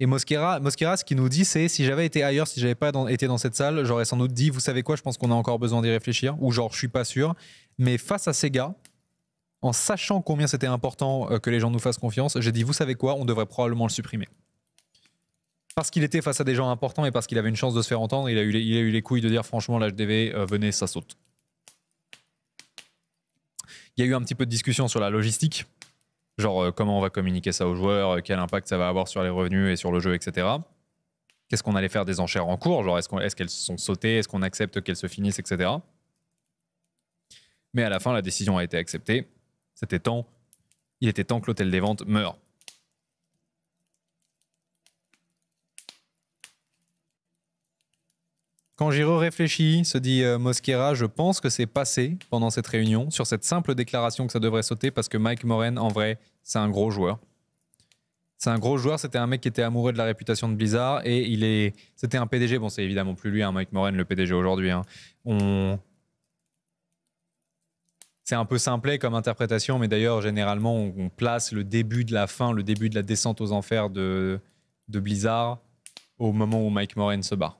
Et Mosquera, Mosquera, ce qu'il nous dit, c'est si j'avais été ailleurs, si j'avais pas été dans cette salle, j'aurais sans doute dit, vous savez quoi, je pense qu'on a encore besoin d'y réfléchir, ou genre, je suis pas sûr. Mais face à ces gars, en sachant combien c'était important euh, que les gens nous fassent confiance, j'ai dit, vous savez quoi, on devrait probablement le supprimer parce qu'il était face à des gens importants et parce qu'il avait une chance de se faire entendre, il a eu les, couilles de dire franchement l'HDV, euh, venez, ça saute. Il y a eu un petit peu de discussion sur la logistique, genre euh, comment on va communiquer ça aux joueurs, euh, quel impact ça va avoir sur les revenus et sur le jeu, etc. Qu'est-ce qu'on allait faire des enchères en cours, genre est-ce qu'elles sont sautées, est-ce qu'on accepte qu'elles se finissent, etc. Mais à la fin, la décision a été acceptée. C'était temps. Il était temps que l'hôtel des ventes meure. Quand j'y réfléchis, se dit euh, Mosquera, je pense que c'est passé pendant cette réunion, sur cette simple déclaration que ça devrait sauter, parce que Mike Moren, en vrai, c'est un gros joueur. C'est un gros joueur, c'était un mec qui était amoureux de la réputation de Blizzard, et il est, c'était un PDG, bon c'est évidemment plus lui, hein, Mike Moren, le PDG aujourd'hui. Hein. On... C'est un peu simplet comme interprétation, mais d'ailleurs, généralement, on, place le début de la fin, le début de la descente aux enfers de, de Blizzard au moment où Mike Moren se bat.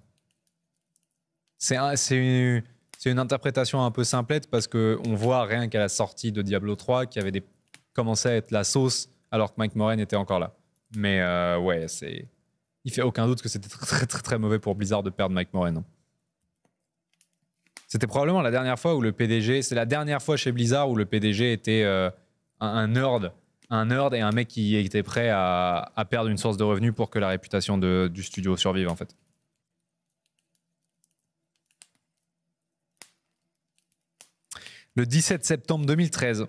C'est une, interprétation un peu simplette parce qu'on voit rien qu'à la sortie de Diablo 3 qui avait commencé à être la sauce alors que Mike Moran était encore là. Mais euh, ouais, c'est. Il fait aucun doute que c'était très, très très mauvais pour Blizzard de perdre Mike Moran. C'était probablement la dernière fois où le PDG, c'est la dernière fois chez Blizzard où le PDG était euh, un, nerd, un nerd et un mec qui était prêt à, perdre une source de revenus pour que la réputation du studio survive en fait. Le 17 septembre 2013,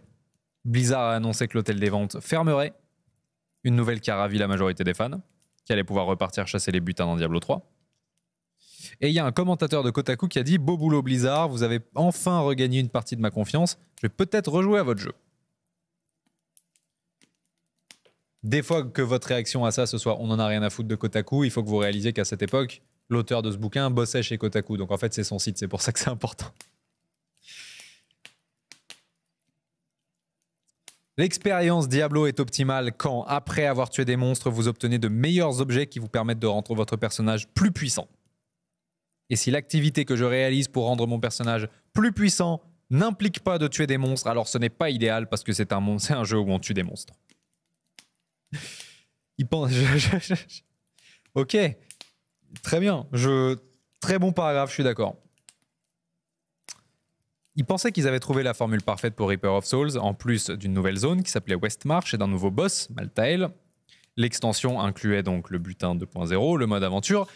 Blizzard a annoncé que l'hôtel des ventes fermerait. Une nouvelle qui a ravi la majorité des fans, qui allait pouvoir repartir chasser les butins dans Diablo 3. Et il y a un commentateur de Kotaku qui a dit Beau boulot Blizzard, vous avez enfin regagné une partie de ma confiance, je vais peut-être rejouer à votre jeu. Des fois que votre réaction à ça ce soit on en a rien à foutre de Kotaku, il faut que vous réalisiez qu'à cette époque, l'auteur de ce bouquin bossait chez Kotaku. Donc en fait, c'est son site, c'est pour ça que c'est important. L'expérience Diablo est optimale quand, après avoir tué des monstres, vous obtenez de meilleurs objets qui vous permettent de rendre votre personnage plus puissant. Et si l'activité que je réalise pour rendre mon personnage plus puissant n'implique pas de tuer des monstres, alors ce n'est pas idéal parce que c'est un, un jeu où on tue des monstres. Il pense. ok, très bien. Je, très bon paragraphe, je suis d'accord. Ils pensaient qu'ils avaient trouvé la formule parfaite pour Reaper of Souls, en plus d'une nouvelle zone qui s'appelait Westmarch et d'un nouveau boss, Maltael. L'extension incluait donc le butin 2.0, le mode aventure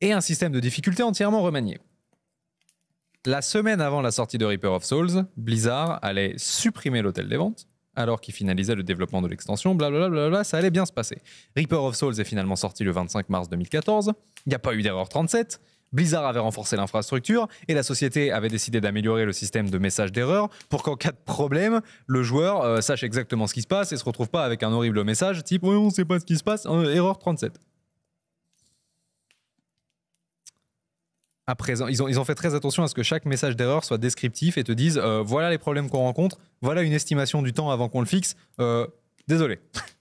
et un système de difficulté entièrement remanié. La semaine avant la sortie de Reaper of Souls, Blizzard allait supprimer l'hôtel des ventes, alors qu'il finalisait le développement de l'extension, blablabla, ça allait bien se passer. Reaper of Souls est finalement sorti le 25 mars 2014, il n'y a pas eu d'erreur 37, Blizzard avait renforcé l'infrastructure et la société avait décidé d'améliorer le système de message d'erreur pour qu'en cas de problème, le joueur euh, sache exactement ce qui se passe et se retrouve pas avec un horrible message type on ne sait pas ce qui se passe, hein, erreur 37. À présent, ils ont, fait très attention à ce que chaque message d'erreur soit descriptif et te dise euh, voilà les problèmes qu'on rencontre, voilà une estimation du temps avant qu'on le fixe. Euh, désolé.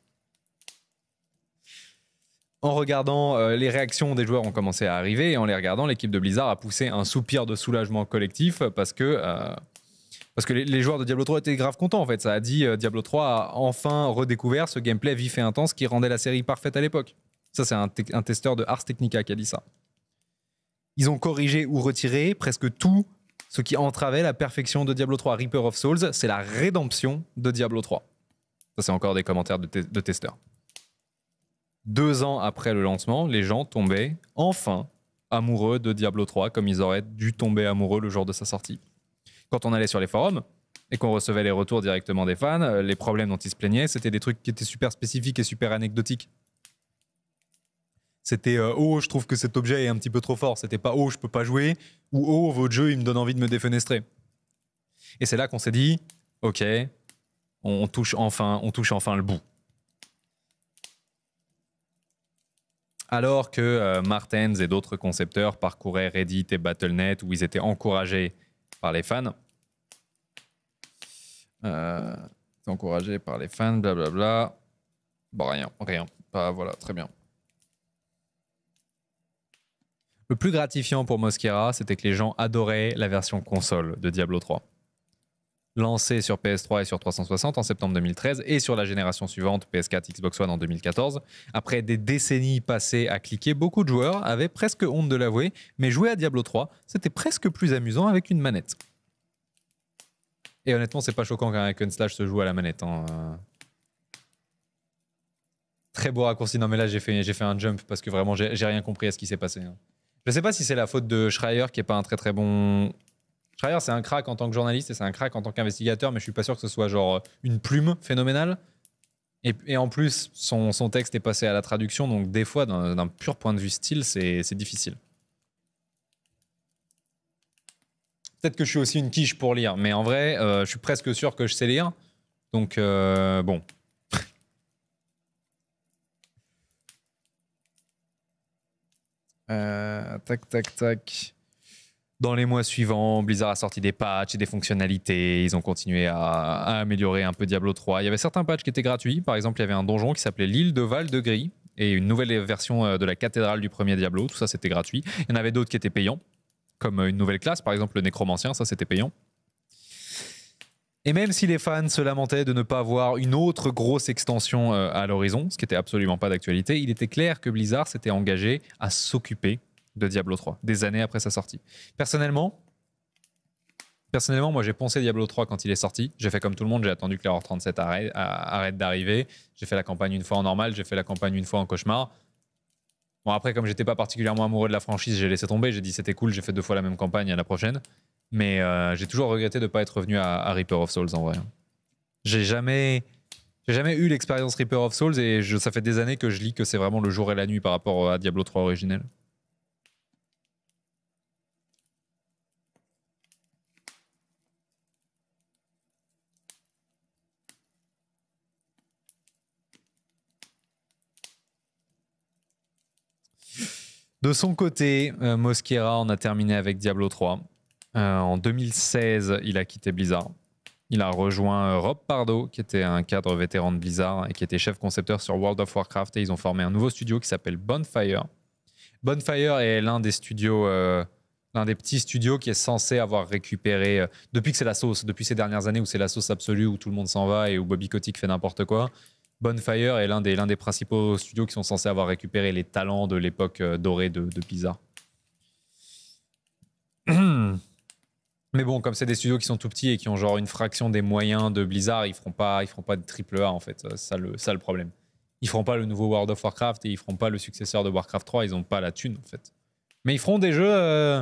en regardant euh, les réactions des joueurs ont commencé à arriver et en les regardant, l'équipe de Blizzard a poussé un soupir de soulagement collectif parce que euh, parce que les, joueurs de Diablo 3 étaient grave contents en fait. Ça a dit euh, Diablo 3 a enfin redécouvert ce gameplay vif et intense qui rendait la série parfaite à l'époque. Ça c'est un, testeur de Ars Technica qui a dit ça. Ils ont corrigé ou retiré presque tout ce qui entravait la perfection de Diablo 3. Reaper of Souls, c'est la rédemption de Diablo 3. Ça c'est encore des commentaires de testeurs deux ans après le lancement, les gens tombaient enfin amoureux de Diablo 3 comme ils auraient dû tomber amoureux le jour de sa sortie. Quand on allait sur les forums et qu'on recevait les retours directement des fans, euh, les problèmes dont ils se plaignaient, c'était des trucs qui étaient super spécifiques et super anecdotiques. C'était euh, oh, je trouve que cet objet est un petit peu trop fort. C'était pas oh, je peux pas jouer ou oh, votre jeu il me donne envie de me défenestrer. Et c'est là qu'on s'est dit ok, on touche enfin, on touche enfin le bout. Alors que euh, Martens et d'autres concepteurs parcouraient Reddit et Battle.net où ils étaient encouragés par les fans. Euh, encouragés par les fans, blablabla. Bla bla. Bon, rien, rien. voilà, très bien. Le plus gratifiant pour Mosquera, c'était que les gens adoraient la version console de Diablo 3 lancé sur PS3 et sur 360 en septembre 2013 et sur la génération suivante, PS4, Xbox One en 2014. Après des décennies passées à cliquer, beaucoup de joueurs avaient presque honte de l'avouer, mais jouer à Diablo 3, c'était presque plus amusant avec une manette. Et honnêtement, c'est pas choquant qu'un hack slash se joue à la manette. Hein. Très beau raccourci. Non, mais là, j'ai fait, j'ai fait un jump parce que vraiment, j'ai rien compris à ce qui s'est passé. Hein. Je sais pas si c'est la faute de Schreier qui est pas un très très bon Schreier, c'est un crack en tant que journaliste et c'est un crack en tant qu'investigateur, mais je suis pas sûr que ce soit genre euh, une plume phénoménale. Et, en plus, son, texte est passé à la traduction, donc des fois, d'un pur point de vue style, c'est difficile. Peut-être que je suis aussi une quiche pour lire, mais en vrai, euh, je suis presque sûr que je sais lire. Donc, euh, bon, tac, tac, tac. Dans les mois suivants, Blizzard a sorti des patchs et des fonctionnalités. Ils ont continué à, améliorer un peu Diablo 3. Il y avait certains patchs qui étaient gratuits. Par exemple, il y avait un donjon qui s'appelait l'île de Val de Gris et une nouvelle version euh, de la cathédrale du premier Diablo. Tout ça, c'était gratuit. Il y en avait d'autres qui étaient payants, comme euh, une nouvelle classe, par exemple le nécromancien. Ça, c'était payant. Et même si les fans se lamentaient de ne pas avoir une autre grosse extension euh, à l'horizon, ce qui n'était absolument pas d'actualité, il était clair que Blizzard s'était engagé à s'occuper de Diablo 3, des années après sa sortie. Personnellement, personnellement moi j'ai pensé Diablo 3 quand il est sorti. J'ai fait comme tout le monde, j'ai attendu que l'erreur 37 arrête, arrête d'arriver. J'ai fait la campagne une fois en normal, j'ai fait la campagne une fois en cauchemar. Bon, après, comme j'étais pas particulièrement amoureux de la franchise, j'ai laissé tomber. J'ai dit c'était cool, j'ai fait deux fois la même campagne à la prochaine. Mais euh, j'ai toujours regretté de ne pas être revenu à, Reaper of Souls en vrai. J'ai jamais. J'ai jamais eu l'expérience Reaper of Souls et ça fait des années que je lis que c'est vraiment le jour et la nuit par rapport euh, à Diablo 3 originel. De son côté, euh, Mosquera en a terminé avec Diablo 3. Euh, en 2016, il a quitté Blizzard. Il a rejoint euh, Rob Pardo, qui était un cadre vétéran de Blizzard et qui était chef concepteur sur World of Warcraft. Et ils ont formé un nouveau studio qui s'appelle Bonfire. Bonfire est l'un des studios, l'un des petits studios qui est censé avoir récupéré, depuis que c'est la sauce, depuis ces dernières années où c'est la sauce absolue, où tout le monde s'en va et où Bobby Kotick fait n'importe quoi, Bonfire est l'un des, principaux studios qui sont censés avoir récupéré les talents de l'époque euh, dorée de, Blizzard. Mais bon, comme c'est des studios qui sont tout petits et qui ont genre une fraction des moyens de Blizzard, ils feront pas, ils feront pas de triple A en fait. Ça le, ça le problème. Ils feront pas le nouveau World of Warcraft et ils feront pas le successeur de Warcraft 3. Ils n'ont pas la thune en fait. Mais ils feront des jeux, euh,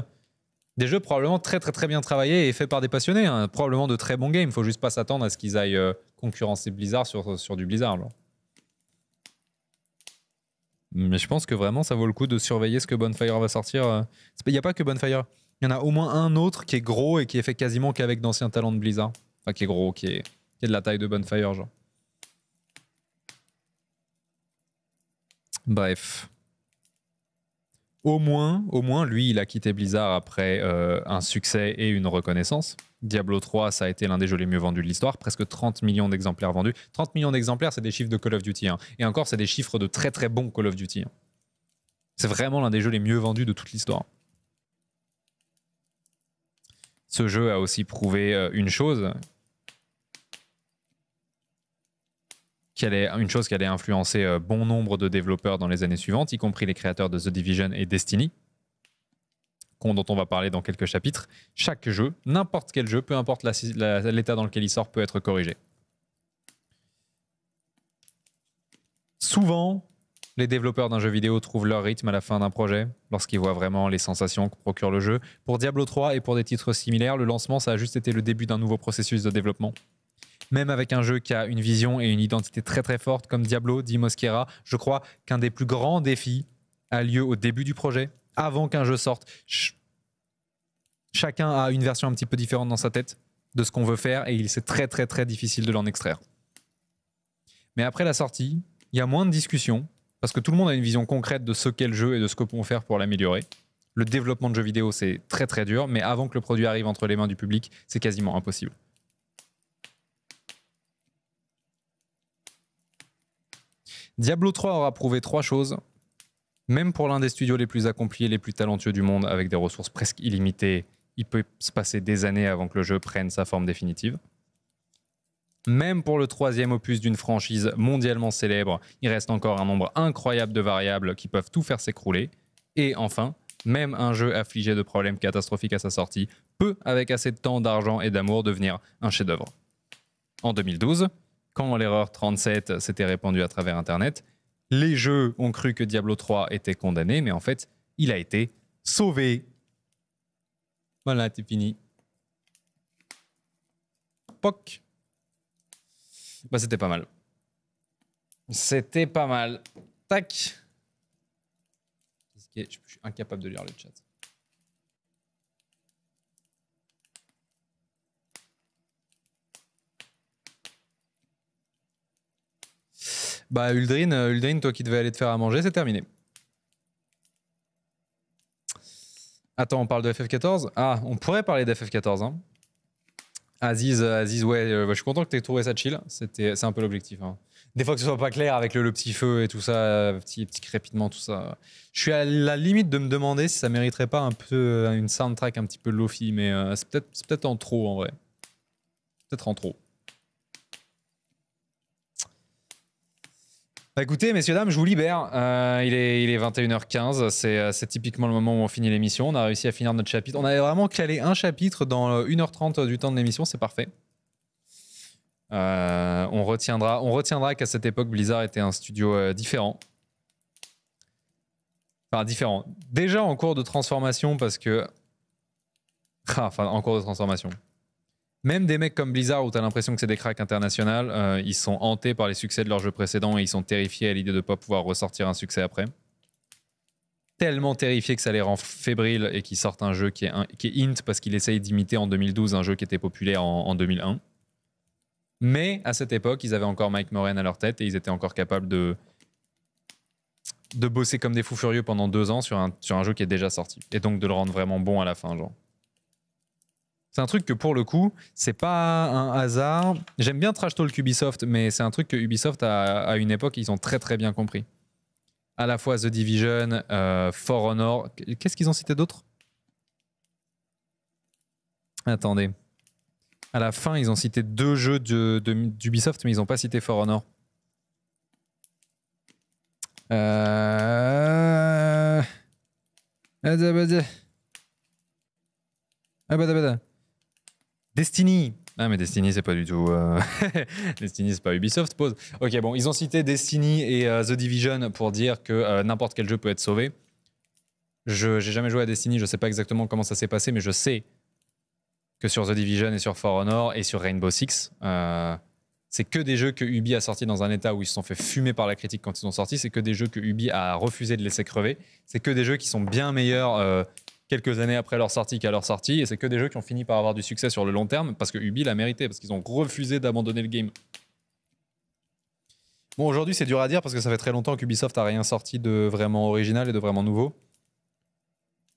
des jeux probablement très très très bien travaillés et faits par des passionnés. Hein. Probablement de très bons games. Il Faut juste pas s'attendre à ce qu'ils aillent euh, concurrencer Blizzard sur, du Blizzard. Mais je pense que vraiment, ça vaut le coup de surveiller ce que Bonfire va sortir. Il euh. n'y a pas que Bonfire. Il y en a au moins un autre qui est gros et qui est fait quasiment qu'avec d'anciens talents de Blizzard. Enfin, qui est gros, qui est, qui est de la taille de Bonfire, genre. Bref au moins, au moins, lui, il a quitté Blizzard après euh, un succès et une reconnaissance. Diablo 3, ça a été l'un des jeux les mieux vendus de l'histoire, presque 30 millions d'exemplaires vendus. 30 millions d'exemplaires, c'est des chiffres de Call of Duty. Hein. Et encore, c'est des chiffres de très très bons Call of Duty. Hein. C'est vraiment l'un des jeux les mieux vendus de toute l'histoire. Ce jeu a aussi prouvé euh, une chose, allait, une chose qui allait influencer euh, bon nombre de développeurs dans les années suivantes, y compris les créateurs de The Division et Destiny, dont on va parler dans quelques chapitres. Chaque jeu, n'importe quel jeu, peu importe l'état dans lequel il sort, peut être corrigé. Souvent, les développeurs d'un jeu vidéo trouvent leur rythme à la fin d'un projet, lorsqu'ils voient vraiment les sensations que procure le jeu. Pour Diablo 3 et pour des titres similaires, le lancement, ça a juste été le début d'un nouveau processus de développement même avec un jeu qui a une vision et une identité très très forte comme Diablo, dit Mosquera, je crois qu'un des plus grands défis a lieu au début du projet, avant qu'un jeu sorte. Chacun a une version un petit peu différente dans sa tête de ce qu'on veut faire et c'est très très très difficile de l'en extraire. Mais après la sortie, il y a moins de discussions parce que tout le monde a une vision concrète de ce qu'est le jeu et de ce que pouvons faire pour l'améliorer. Le développement de jeux vidéo, c'est très très dur, mais avant que le produit arrive entre les mains du public, c'est quasiment impossible. Diablo 3 aura prouvé trois choses. Même pour l'un des studios les plus accomplis et les plus talentueux du monde, avec des ressources presque illimitées, il peut se passer des années avant que le jeu prenne sa forme définitive. Même pour le troisième opus d'une franchise mondialement célèbre, il reste encore un nombre incroyable de variables qui peuvent tout faire s'écrouler. Et enfin, même un jeu affligé de problèmes catastrophiques à sa sortie peut, avec assez de temps, d'argent et d'amour, devenir un chef-d'œuvre. En 2012, quand l'erreur 37 s'était répandue à travers Internet, les jeux ont cru que Diablo 3 était condamné, mais en fait, il a été sauvé. Voilà, c'est fini. Poc. Bah, c'était pas mal. C'était pas mal. Tac. Je suis incapable de lire le chat. Bah, euh, Uldrin, toi qui devais aller te faire à manger, c'est terminé. Attends, on parle de FF14 Ah, on pourrait parler d'FF14. Hein. Aziz, euh, Aziz, ouais, euh, bah, je suis content que tu aies trouvé ça chill. C'est un peu l'objectif. Hein. Des fois que ce soit pas clair avec le, petit feu et tout ça, petit, petit crépitement, tout ça. Je suis à la limite de me demander si ça mériterait pas un peu une soundtrack un petit peu lofi, mais c'est peut-être peut en trop en vrai. Peut-être en trop. Bah, écoutez, messieurs, dames, je vous libère. Euh, il, est, il est 21h15. Euh, c'est, typiquement le moment où on finit l'émission. On a réussi à finir notre chapitre. On avait vraiment calé un chapitre dans 1h30 du temps de l'émission. C'est parfait. Euh, on retiendra, on retiendra qu'à cette époque, Blizzard était un studio différent. Enfin, différent. Déjà en cours de transformation parce que... Ah, enfin, en cours de transformation. Même des mecs comme Blizzard, où tu l'impression que c'est des cracks internationales, euh, ils sont hantés par les succès de leurs jeux précédents et ils sont terrifiés à l'idée de ne pas pouvoir ressortir un succès après. Tellement terrifiés que ça les rend fébriles et qu'ils sortent un jeu qui est, un, qui parce qu'ils essayent d'imiter en 2012 un jeu qui était populaire en, 2001. Mais à cette époque, ils avaient encore Mike Moran à leur tête et ils étaient encore capables de, de bosser comme des fous furieux pendant deux ans sur un, sur un jeu qui est déjà sorti. Et donc de le rendre vraiment bon à la fin, genre. C'est un truc que pour le coup, c'est pas un hasard. J'aime bien trash talk Ubisoft, mais c'est un truc que Ubisoft a, à une époque, ils ont très très bien compris. À la fois The Division, euh, For Honor. Qu'est-ce qu'ils ont cité d'autre Attendez. À la fin, ils ont cité deux jeux d'Ubisoft, de, mais ils n'ont pas cité For Honor. Euh... Ah bah Destiny ah mais Destiny c'est pas du tout euh, Destiny c'est pas Ubisoft Pause. Ok bon ils ont cité Destiny et euh, The Division pour dire que euh, n'importe quel jeu peut être sauvé. Je j'ai jamais joué à Destiny, je sais pas exactement comment ça s'est passé mais je sais que sur The Division et sur For Honor et sur Rainbow Six c'est que des jeux que Ubi a sortis dans un état où ils se sont fait fumer par la critique quand ils sont sortis, c'est que des jeux que Ubi a refusé de laisser crever, c'est que des jeux qui sont bien meilleurs quelques années après leur sortie qu'à leur sortie. Et c'est que des jeux qui ont fini par avoir du succès sur le long terme parce que Ubi l'a mérité, parce qu'ils ont refusé d'abandonner le game. Bon, aujourd'hui, c'est dur à dire parce que ça fait très longtemps qu'Ubisoft a rien sorti de vraiment original et de vraiment nouveau.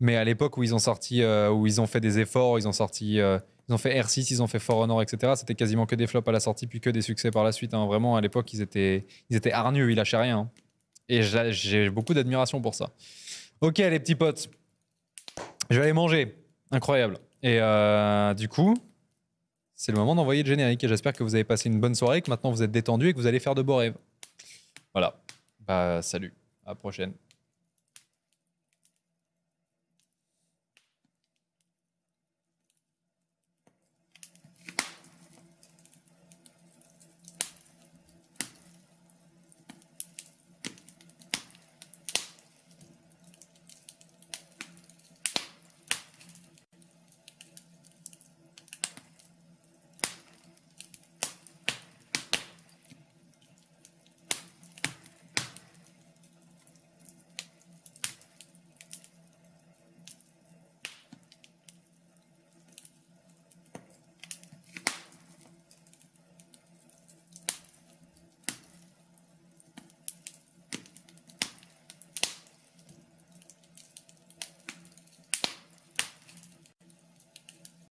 Mais à l'époque où ils ont sorti, euh, où ils ont fait des efforts, ils ont sorti, euh, ils ont fait R6, ils ont fait For Honor, etc. C'était quasiment que des flops à la sortie, puis que des succès par la suite. Hein. Vraiment, à l'époque, ils étaient, ils étaient hargneux, ils lâchaient rien. Hein. Et j'ai beaucoup d'admiration pour ça. Ok, les petits potes. Je vais aller manger. Incroyable. Et euh, du coup, c'est le moment d'envoyer le générique. Et j'espère que vous avez passé une bonne soirée, que maintenant vous êtes détendu et que vous allez faire de beaux rêves. Voilà. Bah, salut. À la prochaine.